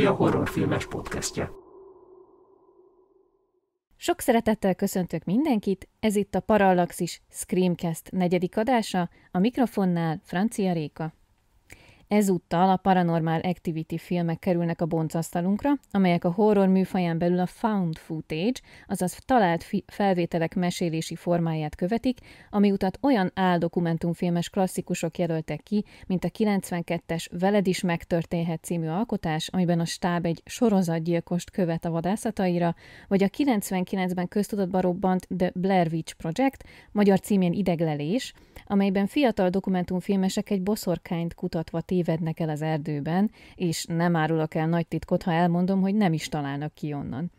Klubja horrorfilmes podcastje. Sok szeretettel köszöntök mindenkit, ez itt a Parallaxis Screamcast negyedik adása, a mikrofonnál Francia Réka. Ezúttal a Paranormal Activity filmek kerülnek a boncasztalunkra, amelyek a horror műfaján belül a found footage, azaz talált felvételek mesélési formáját követik, ami utat olyan áldokumentumfilmes klasszikusok jelöltek ki, mint a 92-es Veled is megtörténhet című alkotás, amiben a stáb egy sorozatgyilkost követ a vadászataira, vagy a 99-ben köztudatba robbant The Blair Witch Project, magyar címén ideglelés, amelyben fiatal dokumentumfilmesek egy boszorkányt kutatva tér tévednek el az erdőben, és nem árulok el nagy titkot, ha elmondom, hogy nem is találnak ki onnan.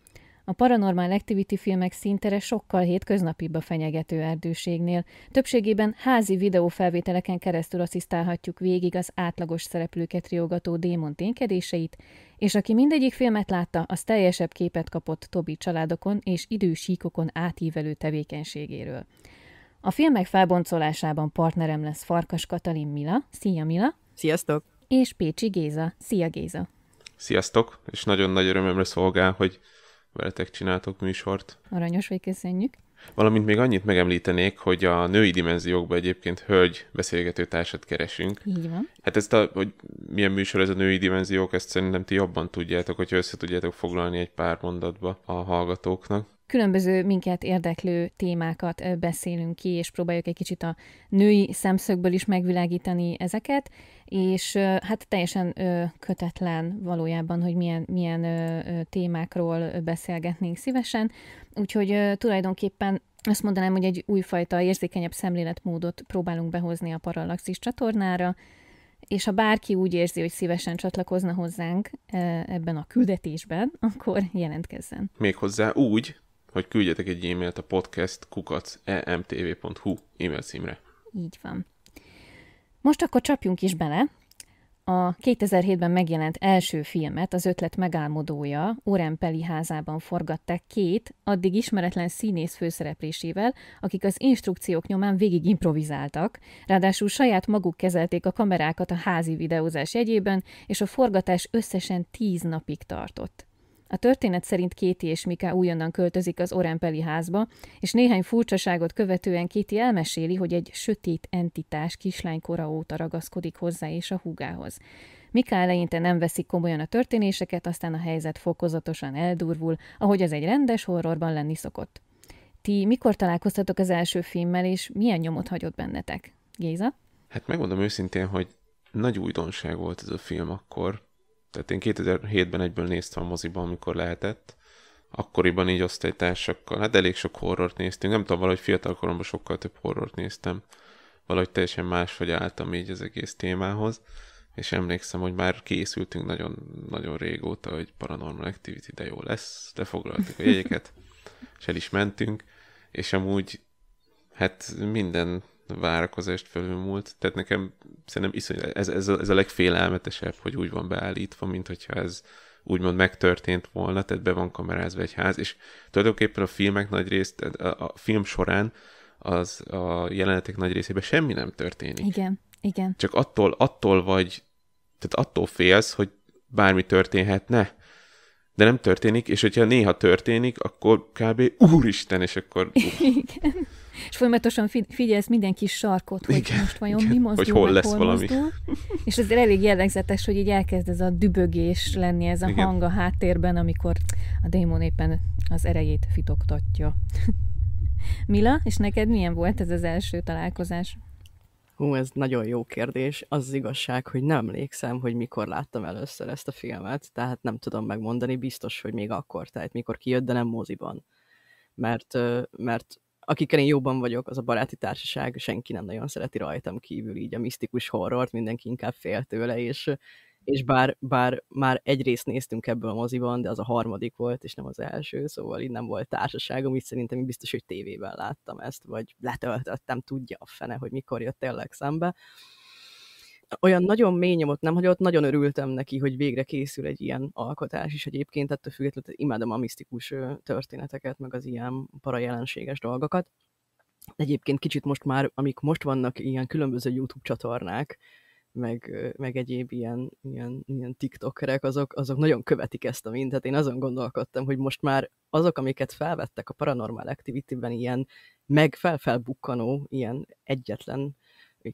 A Paranormal Activity filmek szintere sokkal hétköznapibb a fenyegető erdőségnél. Többségében házi videófelvételeken keresztül asszisztálhatjuk végig az átlagos szereplőket riogató démon ténykedéseit, és aki mindegyik filmet látta, az teljesebb képet kapott Tobi családokon és idősíkokon átívelő tevékenységéről. A filmek felboncolásában partnerem lesz Farkas Katalin Mila. Szia Mila! Sziasztok! És Pécsi Géza. Szia Géza! Sziasztok, és nagyon nagy örömömre szolgál, hogy veletek csináltok műsort. Aranyos vagy, köszönjük. Valamint még annyit megemlítenék, hogy a női dimenziókban egyébként hölgy beszélgető társat keresünk. Így van. Hát ezt a, hogy milyen műsor ez a női dimenziók, ezt szerintem ti jobban tudjátok, hogyha össze tudjátok foglalni egy pár mondatba a hallgatóknak különböző minket érdeklő témákat beszélünk ki, és próbáljuk egy kicsit a női szemszögből is megvilágítani ezeket, és hát teljesen kötetlen valójában, hogy milyen, milyen témákról beszélgetnénk szívesen, úgyhogy tulajdonképpen azt mondanám, hogy egy újfajta érzékenyebb szemléletmódot próbálunk behozni a Parallaxis csatornára, és ha bárki úgy érzi, hogy szívesen csatlakozna hozzánk ebben a küldetésben, akkor jelentkezzen. Méghozzá úgy, hogy küldjetek egy e-mailt a podcast kukacemtv.hu e-mail címre. Így van. Most akkor csapjunk is bele. A 2007-ben megjelent első filmet, az ötlet megálmodója, Oren Peli házában forgatták két, addig ismeretlen színész főszereplésével, akik az instrukciók nyomán végig improvizáltak, ráadásul saját maguk kezelték a kamerákat a házi videózás jegyében, és a forgatás összesen tíz napig tartott. A történet szerint Kéti és Mika újonnan költözik az Orempeli házba, és néhány furcsaságot követően Kéti elmeséli, hogy egy sötét entitás kislánykora óta ragaszkodik hozzá és a húgához. Mika eleinte nem veszik komolyan a történéseket, aztán a helyzet fokozatosan eldurvul, ahogy az egy rendes horrorban lenni szokott. Ti mikor találkoztatok az első filmmel, és milyen nyomot hagyott bennetek? Géza? Hát megmondom őszintén, hogy nagy újdonság volt ez a film akkor, tehát én 2007-ben egyből néztem a moziban, amikor lehetett. Akkoriban így osztálytársakkal, hát elég sok horrort néztünk, nem tudom, valahogy fiatalkoromban sokkal több horrort néztem. Valahogy teljesen máshogy álltam így az egész témához és emlékszem, hogy már készültünk nagyon, nagyon régóta, hogy Paranormal Activity, de jó lesz, de foglaltuk a jegyeket, és el is mentünk, és amúgy hát minden várakozást fölülmúlt. Tehát nekem szerintem iszony, ez, ez, a, ez a legfélelmetesebb, hogy úgy van beállítva, mint hogyha ez úgymond megtörtént volna, tehát be van kamerázva egy ház, és tulajdonképpen a filmek nagy részt, a, a film során az a jelenetek nagy részében semmi nem történik. Igen, igen. Csak attól, attól vagy, tehát attól félsz, hogy bármi történhetne, de nem történik, és hogyha néha történik, akkor kb. úristen, és akkor... Uh. Igen és folyamatosan figyelsz minden kis sarkot, hogy igen, most vajon igen. mi mozdul, hogy hol lesz hol valami. Mozdul. És ez elég jellegzetes, hogy így elkezd ez a dübögés lenni, ez a igen. hang a háttérben, amikor a démon éppen az erejét fitoktatja. Mila, és neked milyen volt ez az első találkozás? Hú, ez nagyon jó kérdés. Az, az igazság, hogy nem emlékszem, hogy mikor láttam először ezt a filmet, tehát nem tudom megmondani, biztos, hogy még akkor, tehát mikor kijött, de nem moziban. Mert, mert akikkel én jobban vagyok, az a baráti társaság, senki nem nagyon szereti rajtam kívül így a misztikus horrort, mindenki inkább fél tőle, és, és bár, bár már egy részt néztünk ebből a moziban, de az a harmadik volt, és nem az első, szóval így nem volt társaságom, így szerintem biztos, hogy tévében láttam ezt, vagy letöltöttem, tudja a fene, hogy mikor jött tényleg szembe. Uh, olyan nagyon mély nyomot nem hagyott, nagyon örültem neki, hogy végre készül egy ilyen alkotás is egyébként, ettől függetlenül imádom a misztikus történeteket, meg az ilyen parajelenséges dolgokat. Egyébként kicsit most már, amik most vannak ilyen különböző YouTube csatornák, meg, meg egyéb ilyen, ilyen, ilyen tiktokerek, azok, azok nagyon követik ezt a mintát. Én azon gondolkodtam, hogy most már azok, amiket felvettek a Paranormal Activity-ben ilyen meg felfelbukkanó, ilyen egyetlen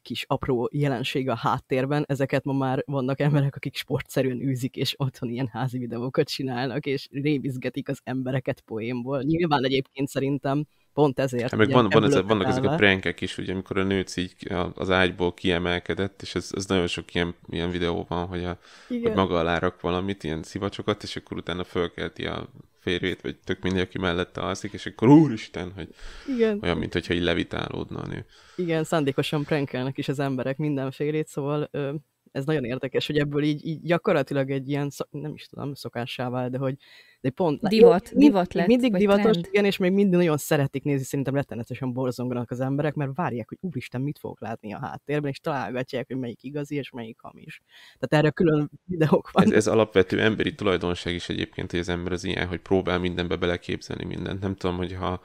kis apró jelenség a háttérben, ezeket ma már vannak emberek, akik sportszerűen űzik, és otthon ilyen házi videókat csinálnak, és révizgetik az embereket poénból. Nyilván egyébként szerintem pont ezért. Hát, meg van, van ez, vannak ezek a prankek is, ugye, amikor a nőc így az ágyból kiemelkedett, és ez, ez nagyon sok ilyen, ilyen videó van, hogy, a, hogy maga alá rak valamit, ilyen szivacsokat, és akkor utána fölkelti a férjét, vagy tök mindegy, aki mellette alszik, és akkor úristen, hogy Igen. olyan, mint hogyha így levitálódna a nő. Igen, szándékosan prankelnek is az emberek mindenfélét, szóval ö, ez nagyon érdekes, hogy ebből így, így gyakorlatilag egy ilyen, szok, nem is tudom, szokássá vált, de hogy de pont... Divat, jó, divat lett, Mindig divatos, trend. igen, és még mindig nagyon szeretik nézni, szerintem rettenetesen borzonganak az emberek, mert várják, hogy úristen, mit fogok látni a háttérben, és találgatják, hogy melyik igazi, és melyik hamis. Tehát erre külön videók van. Ez, ez alapvető emberi tulajdonság is egyébként, hogy az ember az ilyen, hogy próbál mindenbe beleképzelni mindent. Nem tudom, hogyha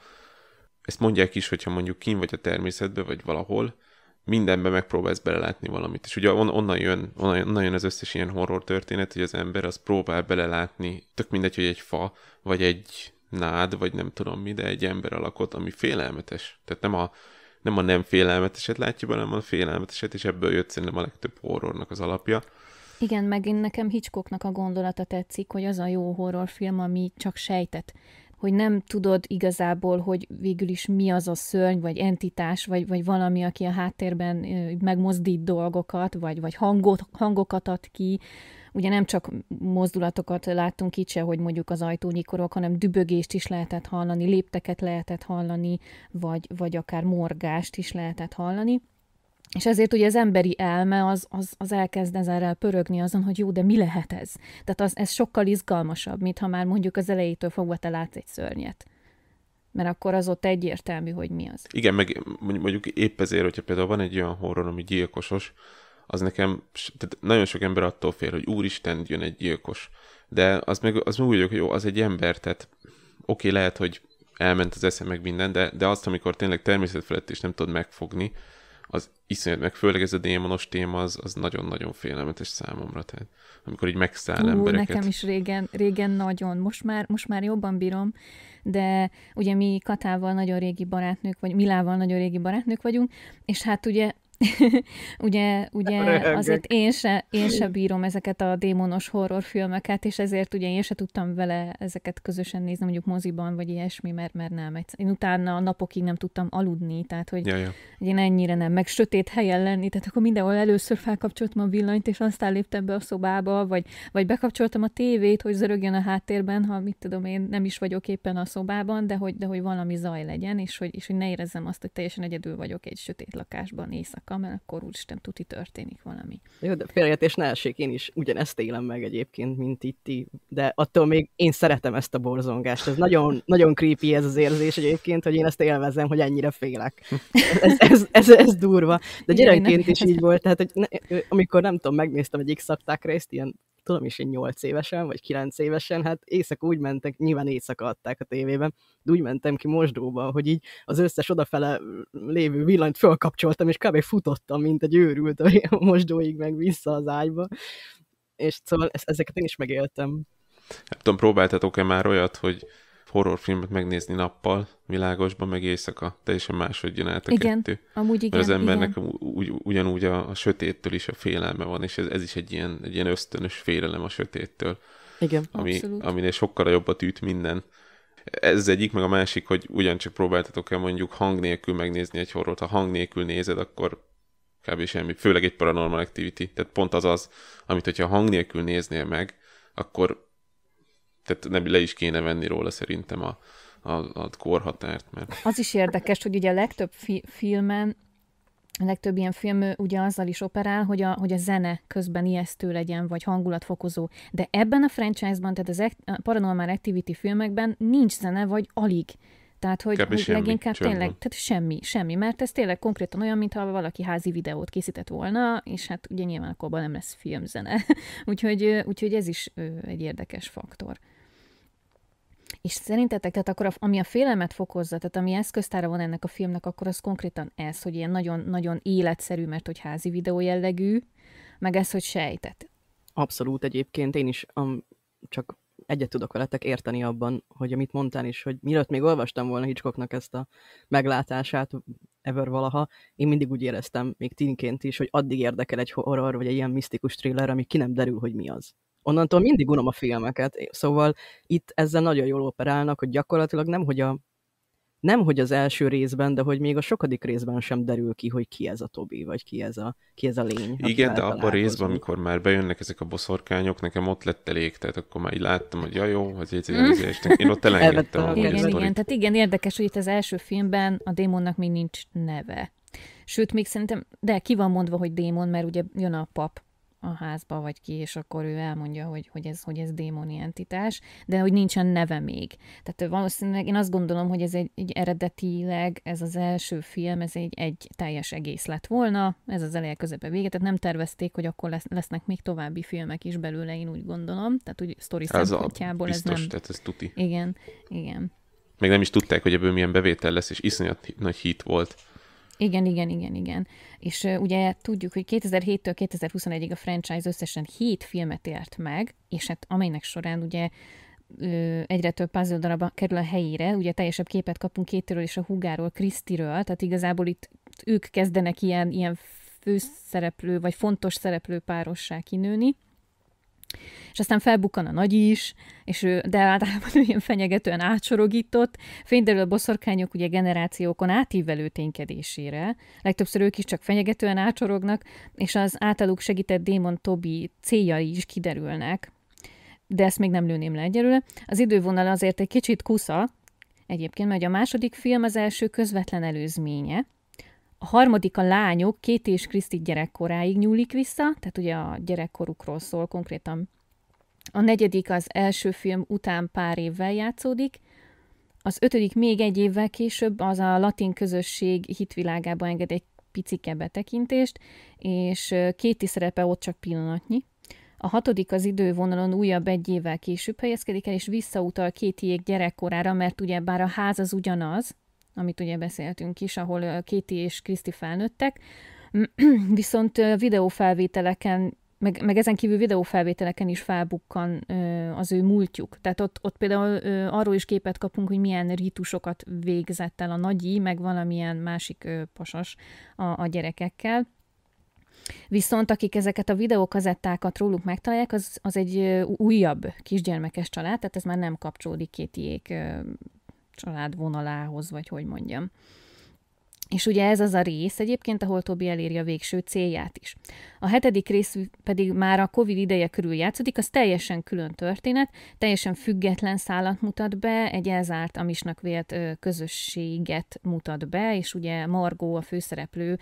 ezt mondják is, hogyha mondjuk kim vagy a természetbe, vagy valahol, mindenbe megpróbálsz belelátni valamit. És ugye on, onnan, jön, onnan, onnan jön az összes ilyen horror történet, hogy az ember az próbál belelátni, tök mindegy, hogy egy fa, vagy egy nád, vagy nem tudom mi, de egy ember alakot, ami félelmetes. Tehát nem a, nem a nem félelmeteset látjuk, hanem a félelmeteset, és ebből jött szerintem a legtöbb horrornak az alapja. Igen, meg én nekem Hitchcocknak a gondolata tetszik, hogy az a jó horrorfilm, ami csak sejtet hogy nem tudod igazából, hogy végül is mi az a szörny, vagy entitás, vagy, vagy valami, aki a háttérben megmozdít dolgokat, vagy, vagy hangot, hangokat ad ki. Ugye nem csak mozdulatokat láttunk itt se, hogy mondjuk az ajtónyikorok, hanem dübögést is lehetett hallani, lépteket lehetett hallani, vagy, vagy akár morgást is lehetett hallani. És ezért ugye az emberi elme az, az, az elkezd ezerrel pörögni azon, hogy jó, de mi lehet ez? Tehát az, ez sokkal izgalmasabb, mint ha már mondjuk az elejétől fogva te látsz egy szörnyet. Mert akkor az ott egyértelmű, hogy mi az. Igen, meg mondjuk épp ezért, hogyha például van egy olyan horror, ami gyilkosos, az nekem, tehát nagyon sok ember attól fél, hogy úristen, jön egy gyilkos. De az meg, az meg úgy, hogy jó, az egy ember, tehát oké, lehet, hogy elment az eszem meg minden, de, de azt, amikor tényleg felett is nem tudod megfogni, az iszonyat, meg főleg ez a démonos téma, az, az nagyon-nagyon félelmetes számomra. Tehát amikor így megszáll Ú, embereket. Nekem is régen, régen nagyon. Most már, most már jobban bírom, de ugye mi Katával nagyon régi barátnők, vagy Milával nagyon régi barátnők vagyunk, és hát ugye ugye ugye Röhögök. azért én se, én se bírom ezeket a démonos horrorfilmeket, és ezért ugye én se tudtam vele ezeket közösen nézni, mondjuk moziban, vagy ilyesmi, mert, mert nem. Én utána a napokig nem tudtam aludni, tehát hogy, ja, ja. hogy én ennyire nem, meg sötét helyen lenni, tehát akkor mindenhol először felkapcsoltam a villanyt, és aztán léptem be a szobába, vagy, vagy bekapcsoltam a tévét, hogy zörögjön a háttérben, ha mit tudom, én nem is vagyok éppen a szobában, de hogy, de hogy valami zaj legyen, és hogy, és hogy ne érezzem azt, hogy teljesen egyedül vagyok egy sötét lakásban éjszaka másokkal, mert akkor úristen tuti történik valami. Jó, de félreértés ne essék, én is ugyanezt élem meg egyébként, mint itt, de attól még én szeretem ezt a borzongást. Ez nagyon, nagyon creepy ez az érzés egyébként, hogy én ezt élvezem, hogy ennyire félek. Ez, ez, ez, ez durva. De gyerekként is így volt, tehát hogy ne, amikor nem tudom, megnéztem egy x részt, ilyen tudom is én 8 évesen, vagy 9 évesen, hát éjszaka úgy mentek, nyilván éjszaka adták a tévében, de úgy mentem ki mosdóba, hogy így az összes odafele lévő villanyt fölkapcsoltam, és kb. futottam, mint egy őrült a mosdóig meg vissza az ágyba. És szóval ezeket én is megéltem. Nem tudom, próbáltatok-e már olyat, hogy horrorfilmet megnézni nappal, világosban, meg éjszaka. Teljesen máshogy jön át a igen, kettő. Amúgy igen, Mert az embernek igen. Ugy, ugyanúgy a, a sötéttől is a félelme van, és ez, ez is egy ilyen, egy ilyen ösztönös félelem a sötéttől. Igen, ami, abszolút. Aminél sokkal jobbat üt minden. Ez egyik, meg a másik, hogy ugyancsak próbáltatok-e mondjuk hang nélkül megnézni egy horrort. Ha hang nélkül nézed, akkor kb. semmi. Főleg egy paranormal activity. Tehát pont az az, amit hogyha hang nélkül néznél meg, akkor tehát nem le is kéne venni róla szerintem a, a, a korhatárt. Mert... Az is érdekes, hogy ugye a legtöbb fi- filmen a legtöbb ilyen film ugye azzal is operál, hogy a, hogy a zene közben ijesztő legyen, vagy hangulatfokozó. De ebben a franchise-ban, tehát az act- Paranormal Activity filmekben nincs zene, vagy alig. Tehát, hogy, hogy semmi, leginkább csömbön. tényleg, tehát semmi, semmi, mert ez tényleg konkrétan olyan, mintha valaki házi videót készített volna, és hát ugye nyilván akkor nem lesz filmzene. úgyhogy, úgyhogy ez is egy érdekes faktor. És szerintetek, tehát akkor a, ami a félelmet fokozza, tehát ami eszköztára van ennek a filmnek, akkor az konkrétan ez, hogy ilyen nagyon-nagyon életszerű, mert hogy házi videó jellegű, meg ez, hogy sejtet. Abszolút egyébként, én is am, csak egyet tudok veletek érteni abban, hogy amit mondtál is, hogy mielőtt még olvastam volna Hitchcocknak ezt a meglátását, ever valaha, én mindig úgy éreztem, még tinként is, hogy addig érdekel egy horror, vagy egy ilyen misztikus thriller, ami ki nem derül, hogy mi az onnantól mindig unom a filmeket. Szóval itt ezzel nagyon jól operálnak, hogy gyakorlatilag nem, hogy a nem, hogy az első részben, de hogy még a sokadik részben sem derül ki, hogy ki ez a Tobi, vagy ki ez a, ki ez a lény. Igen, de abban a részben, amikor már bejönnek ezek a boszorkányok, nekem ott lett elég, tehát akkor már így láttam, hogy ja, jó, az izé, mm. izé, éjjelzést, én ott elengedtem. igen, igen, igen, tehát igen, érdekes, hogy itt az első filmben a démonnak még nincs neve. Sőt, még szerintem, de ki van mondva, hogy démon, mert ugye jön a pap, a házba, vagy ki, és akkor ő elmondja, hogy, hogy, ez, hogy ez démoni entitás, de hogy nincsen neve még. Tehát valószínűleg én azt gondolom, hogy ez egy, egy eredetileg, ez az első film, ez egy, egy teljes egész lett volna, ez az eleje közepe vége, tehát nem tervezték, hogy akkor lesz, lesznek még további filmek is belőle, én úgy gondolom, tehát úgy sztori ez szempontjából biztos, ez nem... tehát ez tuti. Igen, igen. Még nem is tudták, hogy ebből milyen bevétel lesz, és iszonyat nagy hit volt. Igen, igen, igen, igen. És uh, ugye tudjuk, hogy 2007-től 2021-ig a franchise összesen 7 filmet élt meg, és hát amelynek során ugye ö, egyre több puzzle darab kerül a helyére, ugye teljesebb képet kapunk kétről és a húgáról, Krisztiről, tehát igazából itt ők kezdenek ilyen, ilyen főszereplő, vagy fontos szereplő párossá kinőni, és aztán felbukkan a nagy is, és ő, de általában ilyen fenyegetően átsorogított. Fényderül a boszorkányok ugye generációkon átívelő ténykedésére. Legtöbbször ők is csak fenyegetően átsorognak, és az általuk segített démon Tobi céljai is kiderülnek. De ezt még nem lőném le egyelőre. Az idővonal azért egy kicsit kusza, egyébként, mert a második film az első közvetlen előzménye, a harmadik a lányok két és Kriszti gyerekkoráig nyúlik vissza, tehát ugye a gyerekkorukról szól konkrétan. A negyedik az első film után pár évvel játszódik, az ötödik még egy évvel később az a latin közösség hitvilágába enged egy picike betekintést, és Kéti szerepe ott csak pillanatnyi. A hatodik az idővonalon újabb egy évvel később helyezkedik el, és visszautal két gyerekkorára, mert ugye bár a ház az ugyanaz, amit ugye beszéltünk is, ahol Kéti és Kriszti felnőttek, viszont videófelvételeken, meg, meg ezen kívül videófelvételeken is felbukkan az ő múltjuk. Tehát ott, ott például arról is képet kapunk, hogy milyen rítusokat végzett el a nagyi, meg valamilyen másik pasas a, a gyerekekkel. Viszont akik ezeket a videókazettákat róluk megtalálják, az, az egy újabb kisgyermekes család, tehát ez már nem kapcsolódik kétiék család vonalához, vagy hogy mondjam. És ugye ez az a rész egyébként, ahol Tobi eléri a végső célját is. A hetedik rész pedig már a Covid ideje körül játszódik, az teljesen külön történet, teljesen független szállat mutat be, egy elzárt, amisnak vélt közösséget mutat be, és ugye Margó, a főszereplő,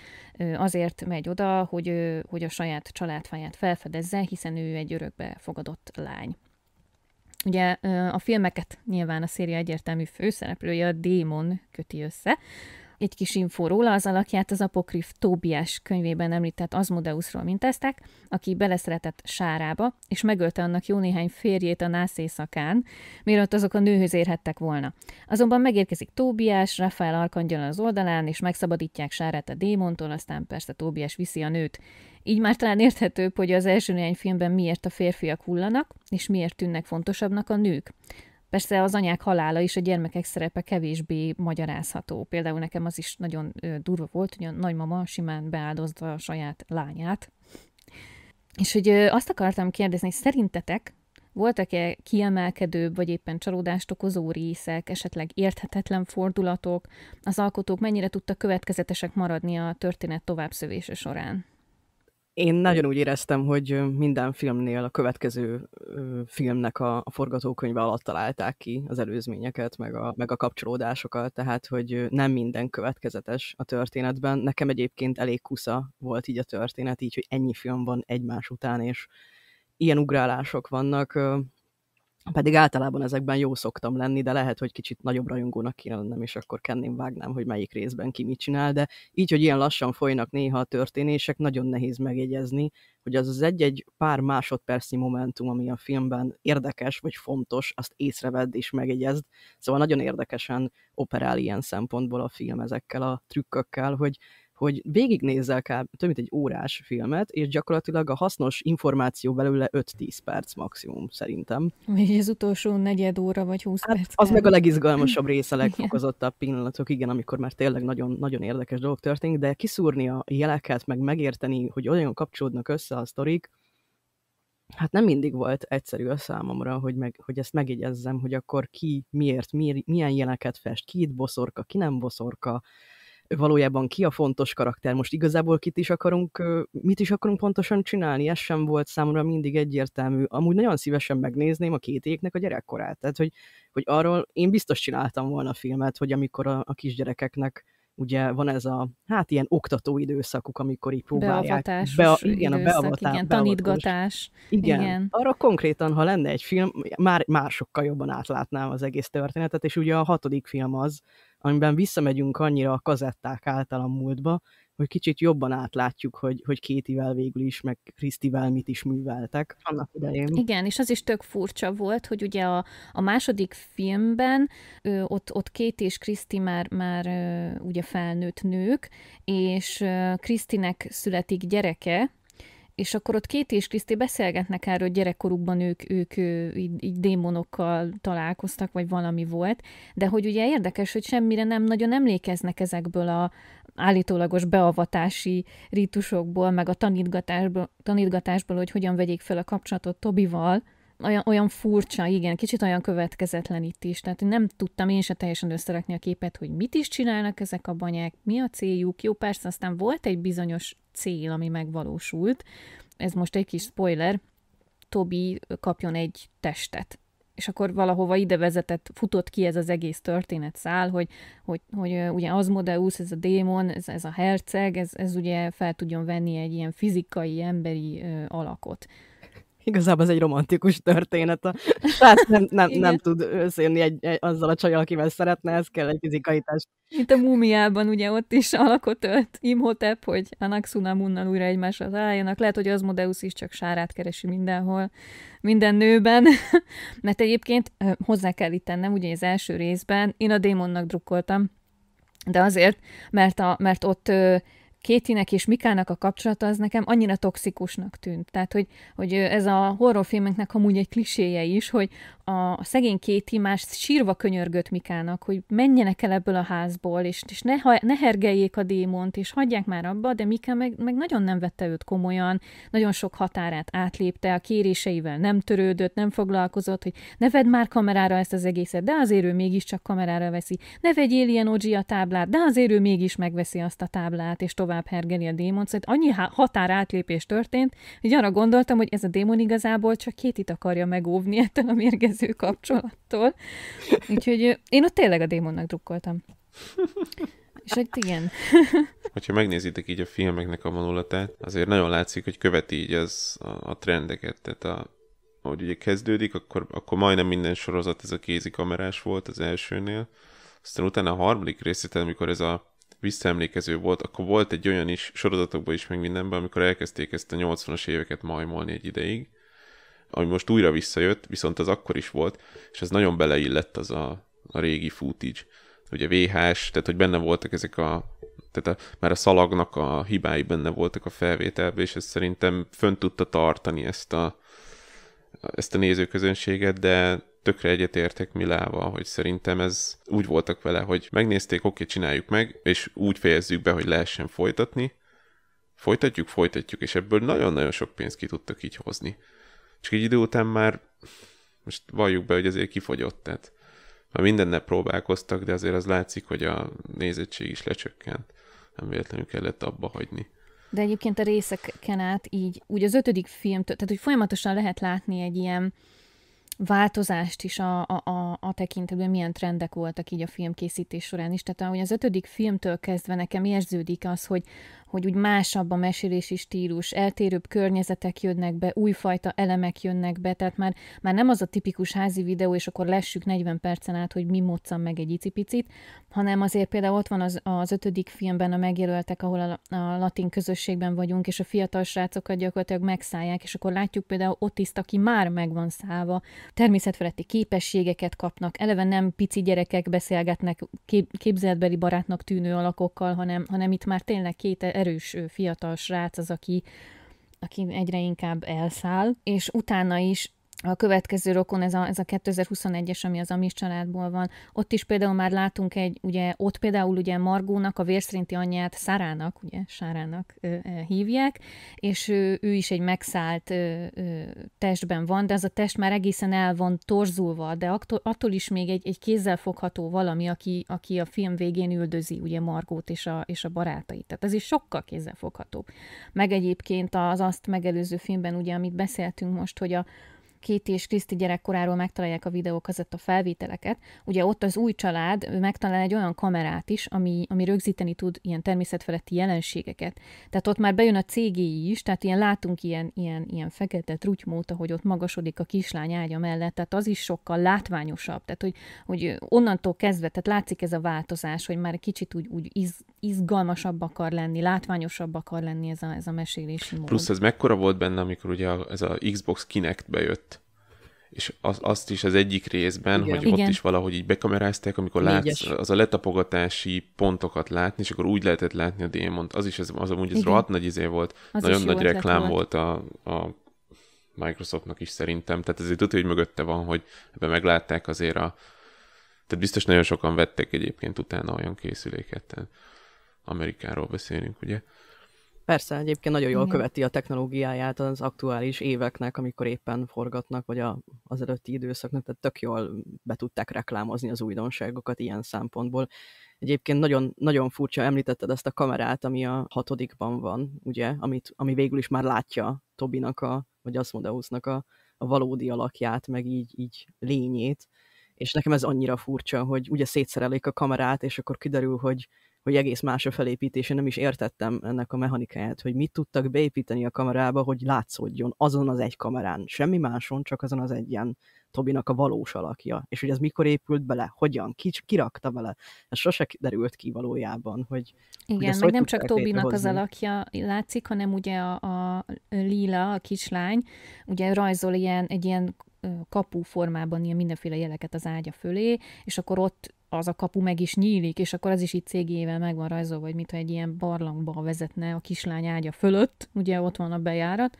azért megy oda, hogy, hogy a saját családfáját felfedezze, hiszen ő egy örökbe fogadott lány. Ugye a filmeket nyilván a széria egyértelmű főszereplője a démon köti össze, egy kis infó róla, az alakját az apokrif Tóbiás könyvében említett Azmodeuszról mintázták, aki beleszeretett Sárába, és megölte annak jó néhány férjét a nász éjszakán, mielőtt azok a nőhöz érhettek volna. Azonban megérkezik Tóbiás, Rafael Arkangyal az oldalán, és megszabadítják Sárát a démontól, aztán persze Tóbiás viszi a nőt. Így már talán érthetőbb, hogy az első néhány filmben miért a férfiak hullanak, és miért tűnnek fontosabbnak a nők. Persze az anyák halála és a gyermekek szerepe kevésbé magyarázható. Például nekem az is nagyon durva volt, hogy a nagymama simán beáldozta a saját lányát. És hogy azt akartam kérdezni, hogy szerintetek voltak-e kiemelkedőbb, vagy éppen csalódást okozó részek, esetleg érthetetlen fordulatok? Az alkotók mennyire tudtak következetesek maradni a történet továbbszövése során? Én nagyon úgy éreztem, hogy minden filmnél a következő filmnek a, a forgatókönyve alatt találták ki az előzményeket, meg a, meg a kapcsolódásokat, tehát hogy nem minden következetes a történetben. Nekem egyébként elég kusza volt így a történet, így, hogy ennyi film van egymás után, és ilyen ugrálások vannak. Pedig általában ezekben jó szoktam lenni, de lehet, hogy kicsit nagyobb rajongónak kéne lennem, és akkor kenném, vágnám, hogy melyik részben ki mit csinál, de így, hogy ilyen lassan folynak néha a történések, nagyon nehéz megjegyezni, hogy az az egy-egy pár másodpercnyi momentum, ami a filmben érdekes vagy fontos, azt észrevedd és megjegyezd. Szóval nagyon érdekesen operál ilyen szempontból a film ezekkel a trükkökkel, hogy hogy végignézzel kb. több mint egy órás filmet, és gyakorlatilag a hasznos információ belőle 5-10 perc maximum szerintem. Még az utolsó negyed óra, vagy 20 hát, perc. Az meg a legizgalmasabb része, legfokozottabb pillanatok, igen, amikor már tényleg nagyon, nagyon érdekes dolog történik, de kiszúrni a jeleket, meg megérteni, hogy olyan kapcsolódnak össze a sztorik, hát nem mindig volt egyszerű a számomra, hogy, meg, hogy ezt megjegyezzem, hogy akkor ki, miért, miért, milyen jeleket fest, ki itt boszorka, ki nem boszorka, valójában ki a fontos karakter, most igazából kit is akarunk, mit is akarunk pontosan csinálni, ez sem volt számomra mindig egyértelmű. Amúgy nagyon szívesen megnézném a két éknek a gyerekkorát, tehát hogy, hogy arról én biztos csináltam volna a filmet, hogy amikor a, a kisgyerekeknek ugye van ez a, hát ilyen oktató időszakuk, amikor így próbálják. Beavatás. Be, igen, időszak, a beavatás. Igen, tanítgatás. Igen. igen. Arra konkrétan, ha lenne egy film, már, már sokkal jobban átlátnám az egész történetet, és ugye a hatodik film az, amiben visszamegyünk annyira a kazetták által a múltba, hogy kicsit jobban átlátjuk, hogy, hogy Kétivel végül is, meg Krisztivel mit is műveltek annak idején. Igen, és az is tök furcsa volt, hogy ugye a, a második filmben ö, ott, ott Két és Kriszti már, már ö, ugye felnőtt nők, és Krisztinek születik gyereke, és akkor ott két és Kriszti beszélgetnek erről, hogy gyerekkorukban ők, ők, ők így, így démonokkal találkoztak, vagy valami volt, de hogy ugye érdekes, hogy semmire nem nagyon emlékeznek ezekből a állítólagos beavatási rítusokból, meg a tanítgatásból, tanítgatásból hogy hogyan vegyék fel a kapcsolatot Tobival, olyan, olyan furcsa, igen, kicsit olyan következetlen itt is, tehát nem tudtam én se teljesen összerakni a képet, hogy mit is csinálnak ezek a banyák, mi a céljuk, jó persze aztán volt egy bizonyos cél, ami megvalósult, ez most egy kis spoiler, Tobi kapjon egy testet, és akkor valahova ide vezetett, futott ki ez az egész történet szál, hogy, hogy, hogy ugye az Azmodeus, ez a démon, ez, ez a herceg, ez, ez ugye fel tudjon venni egy ilyen fizikai, emberi ö, alakot igazából ez egy romantikus történet. Tehát nem, nem, nem tud összélni egy, egy, azzal a csajjal, akivel szeretne, ez kell egy test. Mint a múmiában ugye ott is alakot ölt Imhotep, hogy munnal újra egymásra álljanak. Lehet, hogy az Modeus is csak sárát keresi mindenhol, minden nőben. Mert egyébként hozzá kell itt tennem, ugye az első részben én a démonnak drukkoltam, de azért, mert, a, mert ott Kétinek és Mikának a kapcsolata az nekem annyira toxikusnak tűnt. Tehát, hogy, hogy ez a horrorfilmeknek amúgy egy kliséje is, hogy a, szegény Kéti más sírva könyörgött Mikának, hogy menjenek el ebből a házból, és, és ne, ne hergeljék a démont, és hagyják már abba, de Mika meg, meg nagyon nem vette őt komolyan, nagyon sok határát átlépte, a kéréseivel nem törődött, nem foglalkozott, hogy ne vedd már kamerára ezt az egészet, de azért ő mégiscsak kamerára veszi, ne vegyél ilyen Oji a táblát, de azért ő mégis megveszi azt a táblát, és tovább tovább hergeli a démon, szóval annyi határátlépés történt, hogy arra gondoltam, hogy ez a démon igazából csak itt akarja megóvni ettől a mérgező kapcsolattól. Úgyhogy én ott tényleg a démonnak drukkoltam. És hogy hát igen. Hogyha megnézitek így a filmeknek a vonulatát, azért nagyon látszik, hogy követi így az a, a trendeket, tehát a, ahogy ugye kezdődik, akkor, akkor majdnem minden sorozat ez a kézikamerás volt az elsőnél, aztán utána a harmadik részét, amikor ez a visszaemlékező volt, akkor volt egy olyan is, sorozatokban is, meg mindenben, amikor elkezdték ezt a 80-as éveket majmolni egy ideig, ami most újra visszajött, viszont az akkor is volt, és ez nagyon beleillett az a, a régi footage. Ugye VHS, tehát hogy benne voltak ezek a tehát a, már a szalagnak a hibái benne voltak a felvételben, és ez szerintem fönt tudta tartani ezt a, ezt a nézőközönséget, de tökre egyetértek Milával, hogy szerintem ez úgy voltak vele, hogy megnézték, oké, csináljuk meg, és úgy fejezzük be, hogy lehessen folytatni. Folytatjuk, folytatjuk, és ebből nagyon-nagyon sok pénzt ki tudtak így hozni. Csak egy idő után már, most valljuk be, hogy azért kifogyott, tehát már mindennel próbálkoztak, de azért az látszik, hogy a nézettség is lecsökkent. Nem véletlenül kellett abba hagyni. De egyébként a részeken át így, úgy az ötödik film, tehát hogy folyamatosan lehet látni egy ilyen, változást is a, a, a, a tekintetben, milyen trendek voltak így a filmkészítés során is. Tehát ahogy az ötödik filmtől kezdve nekem érződik az, hogy hogy úgy másabb a mesélési stílus, eltérőbb környezetek jönnek be, újfajta elemek jönnek be, tehát már, már nem az a tipikus házi videó, és akkor lessük 40 percen át, hogy mi moccan meg egy icipicit, hanem azért például ott van az, az ötödik filmben a megjelöltek, ahol a, a latin közösségben vagyunk, és a fiatal srácokat gyakorlatilag megszállják, és akkor látjuk például ott is, aki már megvan szállva, természetfeletti képességeket kapnak, eleve nem pici gyerekek beszélgetnek kép, képzeletbeli barátnak tűnő alakokkal, hanem, hanem itt már tényleg két erős fiatal srác az, aki, aki egyre inkább elszáll, és utána is a következő rokon, ez a, ez a 2021-es, ami az Amis családból van, ott is például már látunk egy, ugye, ott például ugye Margónak, a vérszerinti anyját Szárának, ugye, Sárának ö, hívják, és ő, ő is egy megszállt ö, ö, testben van, de az a test már egészen el van torzulva, de attól, attól is még egy, egy kézzel fogható valami, aki, aki a film végén üldözi, ugye Margót és a, és a barátait. Tehát ez is sokkal kézzel fogható. Meg egyébként az azt megelőző filmben, ugye, amit beszéltünk most, hogy a, Két és Kriszti gyerekkoráról megtalálják a videók a felvételeket, ugye ott az új család megtalál egy olyan kamerát is, ami, ami rögzíteni tud ilyen természetfeletti jelenségeket. Tehát ott már bejön a cégéi is, tehát ilyen látunk ilyen, ilyen, ilyen fekete trutymót, ahogy ott magasodik a kislány ágya mellett, tehát az is sokkal látványosabb, tehát hogy, hogy onnantól kezdve, tehát látszik ez a változás, hogy már kicsit úgy, úgy iz, izgalmasabb akar lenni, látványosabb akar lenni ez a, ez a mesélési mód. Plusz ez mekkora volt benne, amikor ugye ez a Xbox Kinect bejött, és az, azt is az egyik részben, Igen. hogy Igen. ott is valahogy így bekamerázták, amikor látsz, az a letapogatási pontokat látni, és akkor úgy lehetett látni a démont. Az is, az, az amúgy ez rohadt nagy izé volt, az nagyon nagy reklám volt, volt a, a Microsoftnak is szerintem, tehát ezért tudja, hogy mögötte van, hogy ebben meglátták azért a... Tehát biztos nagyon sokan vettek egyébként utána olyan készüléket, Amerikáról beszélünk, ugye? Persze, egyébként nagyon jól követi a technológiáját az aktuális éveknek, amikor éppen forgatnak, vagy a, az előtti időszaknak, tehát tök jól be tudták reklámozni az újdonságokat ilyen szempontból. Egyébként nagyon, nagyon furcsa, említetted ezt a kamerát, ami a hatodikban van, ugye, amit, ami végül is már látja Tobinak, a, vagy Asmodeusnak a, a valódi alakját, meg így, így lényét, és nekem ez annyira furcsa, hogy ugye szétszerelik a kamerát, és akkor kiderül, hogy hogy egész más a felépítés, én nem is értettem ennek a mechanikáját, hogy mit tudtak beépíteni a kamerába, hogy látszódjon azon az egy kamerán, semmi máson, csak azon az egyen Tobinak a valós alakja, és hogy ez mikor épült bele, hogyan, ki, kirakta bele, ez sose derült ki valójában, hogy Igen, hogy meg nem csak Tobinak az alakja látszik, hanem ugye a, a Lila, a kislány, ugye rajzol ilyen, egy ilyen kapu formában ilyen mindenféle jeleket az ágya fölé, és akkor ott az a kapu meg is nyílik, és akkor az is itt cégével meg van rajzolva, hogy mintha egy ilyen barlangba vezetne a kislány ágya fölött, ugye ott van a bejárat.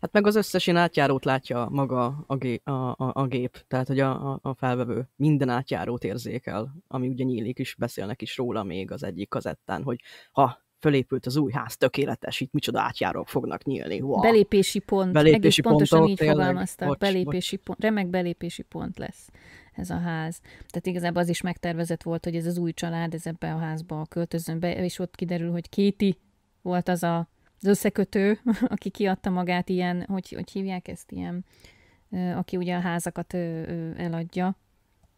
Hát meg az összes ilyen átjárót látja maga a gép, a, a, a gép tehát hogy a, a felvevő minden átjárót érzékel, ami ugye nyílik és beszélnek is róla még az egyik kazettán, hogy ha fölépült az új ház, tökéletes, itt micsoda átjárók fognak nyílni. Wow. Belépési pont, belépési egész pontosan pontok, így tényleg, fogalmaztak, bocs, belépési bocs. Pont, remek belépési pont lesz ez a ház. Tehát igazából az is megtervezett volt, hogy ez az új család ez ebbe a házba költözön be, és ott kiderül, hogy Kéti volt az a, az összekötő, aki kiadta magát ilyen, hogy, hogy hívják ezt ilyen, aki ugye a házakat eladja,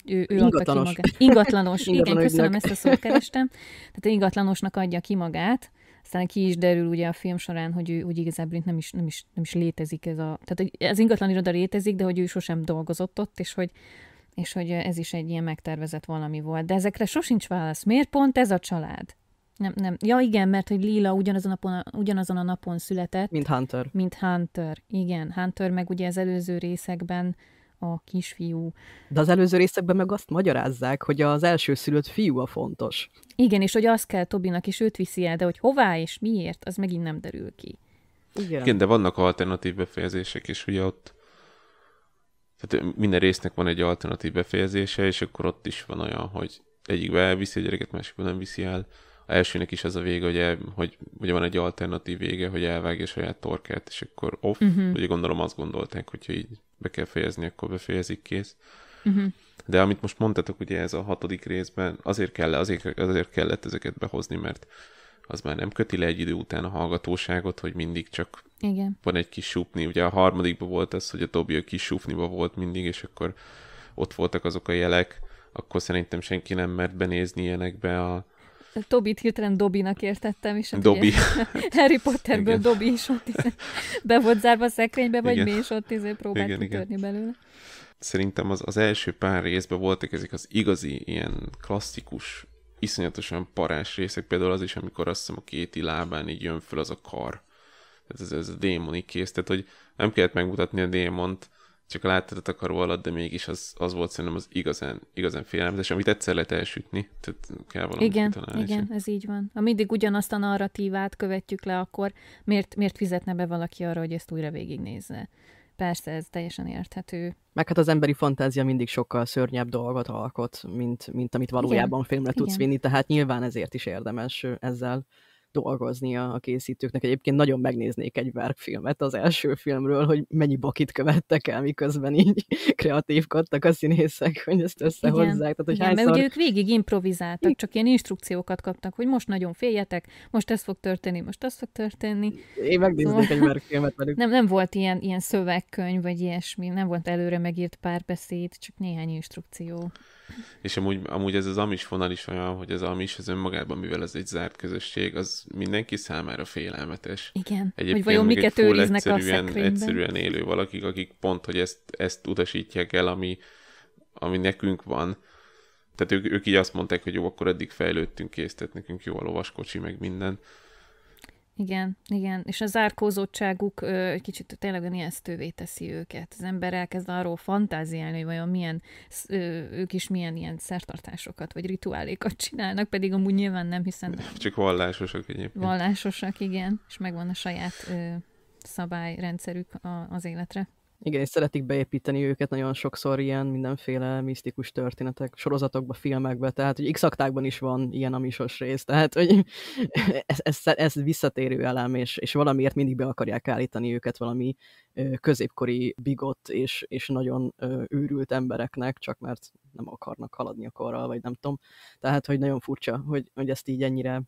ő, ő ingatlanos. adta ki magát. Ingatlanos, igen, köszönöm, ezt a szót kerestem. Tehát ingatlanosnak adja ki magát, aztán ki is derül ugye a film során, hogy ő úgy igazából nem is, nem, is, nem is létezik ez a... Tehát az ingatlan iroda létezik, de hogy ő sosem dolgozott ott, és hogy és hogy ez is egy ilyen megtervezett valami volt. De ezekre sosincs válasz. Miért pont ez a család? Nem, nem. Ja, igen, mert hogy Lila ugyanazon a, napon, ugyanazon a napon született. Mint Hunter. Mint Hunter, igen. Hunter meg ugye az előző részekben a kisfiú. De az előző részekben meg azt magyarázzák, hogy az első szülött fiú a fontos. Igen, és hogy azt kell Tobinak, és őt viszi el, de hogy hová és miért, az megint nem derül ki. Igen, Igen de vannak alternatív befejezések is, ugye ott tehát minden résznek van egy alternatív befejezése, és akkor ott is van olyan, hogy egyikbe elviszi a gyereket, másikban nem viszi el. A elsőnek is az a vége, hogy, el, hogy ugye van egy alternatív vége, hogy elvágja saját torkát, és akkor off. Uh-huh. Ugye gondolom azt gondolták, hogyha így be kell fejezni, akkor befejezik, kész. Uh-huh. De amit most mondtatok, ugye ez a hatodik részben, azért, kell, azért, azért kellett ezeket behozni, mert az már nem köti le egy idő után a hallgatóságot, hogy mindig csak Igen. van egy kis súpni. Ugye a harmadikban volt az, hogy a Tobi a kis súpniba volt mindig, és akkor ott voltak azok a jelek, akkor szerintem senki nem mert benézni ilyenekbe a, Tobit hirtelen Dobinak értettem, és Dobby. Harry Potterből igen. Dobby is ott izé, be volt zárva a szekrénybe, vagy igen. mi is ott izé próbált igen, igen. belőle. Szerintem az, az első pár részben voltak ezek az igazi, ilyen klasszikus, iszonyatosan parás részek, például az is, amikor azt hiszem a kéti lábán így jön föl az a kar. Ez, ez, ez a démoni kész, tehát hogy nem kellett megmutatni a démont, csak a láttatot a karó alatt, de mégis az, az volt szerintem az igazán, igazán félelmetes, amit egyszer lehet elsütni, tehát kell valami Igen, igen, ez így van. Ha mindig ugyanazt a narratívát követjük le, akkor miért, miért fizetne be valaki arra, hogy ezt újra végignézze? Persze, ez teljesen érthető. Meg hát az emberi fantázia mindig sokkal szörnyebb dolgot alkot, mint, mint amit valójában Igen. filmre tudsz Igen. vinni, tehát nyilván ezért is érdemes ezzel dolgoznia a készítőknek. Egyébként nagyon megnéznék egy verkfilmet, az első filmről, hogy mennyi bokit követtek el, miközben így kreatívkodtak a színészek, hogy ezt összehozzák. Igen, Tehát, hogy igen hányszor... mert ugye ők végig improvizáltak, csak ilyen instrukciókat kaptak, hogy most nagyon féljetek, most ez fog történni, most az fog történni. Én megnéznék szóval... egy verkfilmet, velük. Nem, nem volt ilyen, ilyen szövegkönyv, vagy ilyesmi, nem volt előre megírt párbeszéd, csak néhány instrukció. És amúgy, amúgy ez az amis vonal is olyan, hogy az amis az önmagában, mivel ez egy zárt közösség, az mindenki számára félelmetes. Igen, Egyébként hogy vajon miket őriznek egyszerűen, a szekrényben. Egyszerűen élő valakik, akik pont, hogy ezt, ezt utasítják el, ami, ami nekünk van. Tehát ők, ők így azt mondták, hogy jó, akkor eddig fejlődtünk, kész, nekünk jó a lovaskocsi, meg minden igen, igen, és a zárkózottságuk egy kicsit tényleg ijesztővé teszi őket. Az ember elkezd arról fantáziálni, hogy vajon milyen, ö, ők is milyen ilyen szertartásokat vagy rituálékat csinálnak, pedig amúgy nyilván nem, hiszen... Csak vallásosak egyébként. Vallásosak, igen, és megvan a saját ö, szabályrendszerük a, az életre. Igen, és szeretik beépíteni őket nagyon sokszor ilyen mindenféle misztikus történetek, sorozatokba, filmekbe, tehát hogy x is van ilyen a misos rész, tehát hogy ez, ez, ez visszatérő elem, és, és valamiért mindig be akarják állítani őket valami középkori bigott és, és nagyon őrült embereknek, csak mert nem akarnak haladni a korral, vagy nem tudom. Tehát, hogy nagyon furcsa, hogy, hogy ezt így ennyire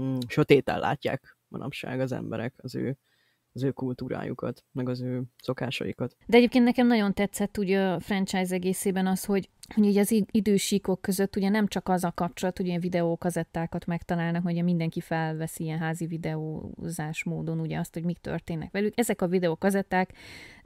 mm, sötéten látják manapság az emberek az ő az ő kultúrájukat, meg az ő szokásaikat. De egyébként nekem nagyon tetszett ugye a franchise egészében az, hogy hogy így az idősíkok között ugye nem csak az a kapcsolat, hogy ilyen videókazettákat megtalálnak, hogy mindenki felveszi ilyen házi videózás módon ugye azt, hogy mik történnek velük. Ezek a videókazetták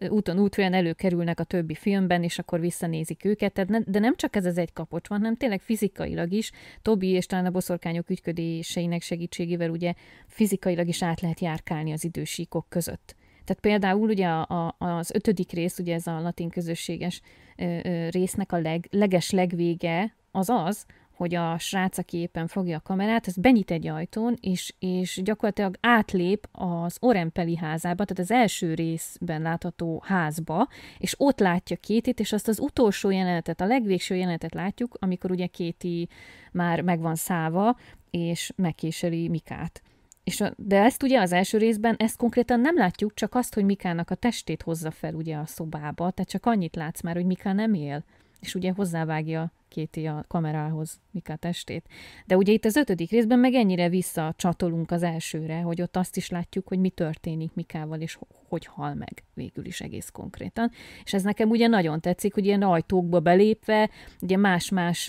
úton útfően előkerülnek a többi filmben, és akkor visszanézik őket. De nem csak ez az egy kapocs van, hanem tényleg fizikailag is. Tobi és talán a boszorkányok ügyködéseinek segítségével ugye fizikailag is át lehet járkálni az idősíkok között. Tehát például ugye a, a, az ötödik rész, ugye ez a latin közösséges ö, ö, résznek a leg, leges legvége az az, hogy a srác, aki éppen fogja a kamerát, ez benyit egy ajtón, és, és gyakorlatilag átlép az Orempeli házába, tehát az első részben látható házba, és ott látja Kétit, és azt az utolsó jelenetet, a legvégső jelenetet látjuk, amikor ugye Kéti már megvan száva, és megkéseli Mikát. És a, de ezt ugye az első részben, ezt konkrétan nem látjuk, csak azt, hogy Mikának a testét hozza fel ugye a szobába, tehát csak annyit látsz már, hogy Miká nem él és ugye hozzávágja Kéti a kamerához Mika testét. De ugye itt az ötödik részben meg ennyire visszacsatolunk az elsőre, hogy ott azt is látjuk, hogy mi történik Mikával, és hogy hal meg végül is egész konkrétan. És ez nekem ugye nagyon tetszik, hogy ilyen ajtókba belépve, ugye más-más,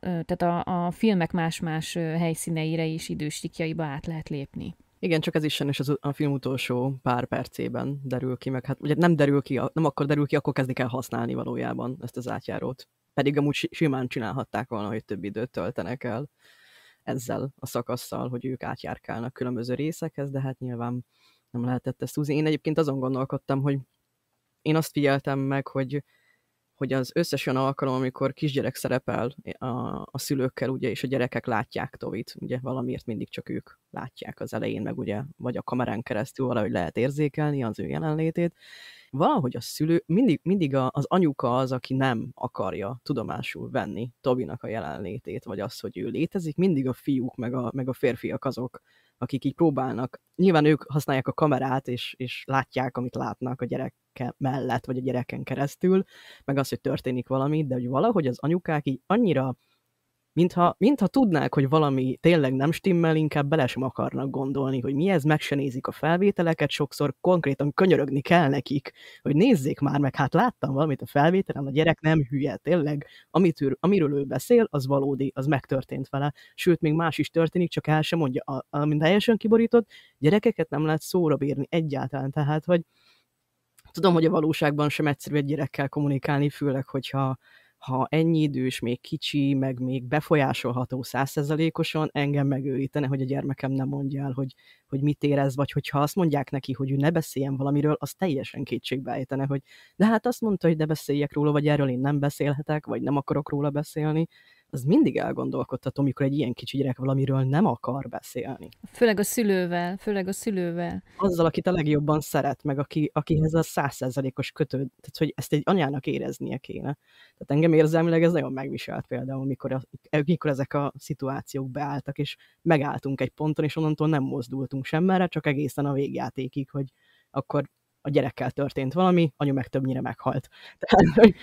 tehát a, a filmek más-más helyszíneire és idősikjaiba át lehet lépni. Igen, csak ez is és az, a film utolsó pár percében derül ki, meg hát ugye nem derül ki, nem akkor derül ki, akkor kezdik el használni valójában ezt az átjárót. Pedig amúgy simán csinálhatták volna, hogy több időt töltenek el ezzel a szakasszal, hogy ők átjárkálnak különböző részekhez, de hát nyilván nem lehetett ezt húzni. Én egyébként azon gondolkodtam, hogy én azt figyeltem meg, hogy hogy az összes olyan alkalom, amikor kisgyerek szerepel eh, a, a szülőkkel, ugye, és a gyerekek látják Tovit, ugye valamiért mindig csak ők látják az elején, meg ugye, vagy a kamerán keresztül valahogy lehet érzékelni az ő jelenlétét. Valahogy a szülő, mindig, mindig a, az anyuka az, aki nem akarja tudomásul venni Tobinak a jelenlétét, vagy az, hogy ő létezik, mindig a fiúk, meg a, meg a férfiak azok, akik így próbálnak. Nyilván ők használják a kamerát, és, és látják, amit látnak a gyerek gyereke mellett, vagy a gyereken keresztül, meg az, hogy történik valami, de hogy valahogy az anyukák így annyira mintha, mintha tudnák, hogy valami tényleg nem stimmel, inkább bele sem akarnak gondolni, hogy mi ez, meg se nézik a felvételeket, sokszor konkrétan könyörögni kell nekik, hogy nézzék már meg, hát láttam valamit a felvételen, a gyerek nem hülye, tényleg, amit ő, amiről ő beszél, az valódi, az megtörtént vele, sőt, még más is történik, csak el sem mondja, amint teljesen kiborított, gyerekeket nem lehet szóra bírni egyáltalán, tehát, hogy Tudom, hogy a valóságban sem egyszerű egy gyerekkel kommunikálni, főleg, hogyha ha ennyi idős, még kicsi, meg még befolyásolható százszerzalékosan, engem megőrítene, hogy a gyermekem nem mondja el, hogy, hogy mit érez, vagy hogyha azt mondják neki, hogy ő ne beszéljen valamiről, az teljesen ejtene, hogy de hát azt mondta, hogy ne beszéljek róla, vagy erről én nem beszélhetek, vagy nem akarok róla beszélni az mindig elgondolkodtató, mikor egy ilyen kicsi gyerek valamiről nem akar beszélni. Főleg a szülővel, főleg a szülővel. Azzal, akit a legjobban szeret, meg aki, akihez a százszerzalékos kötő, tehát hogy ezt egy anyának éreznie kéne. Tehát engem érzelmileg ez nagyon megviselt például, mikor, a, mikor ezek a szituációk beálltak, és megálltunk egy ponton, és onnantól nem mozdultunk semmerre, csak egészen a végjátékig, hogy akkor a gyerekkel történt valami, anyu meg többnyire meghalt. Tehát, hogy...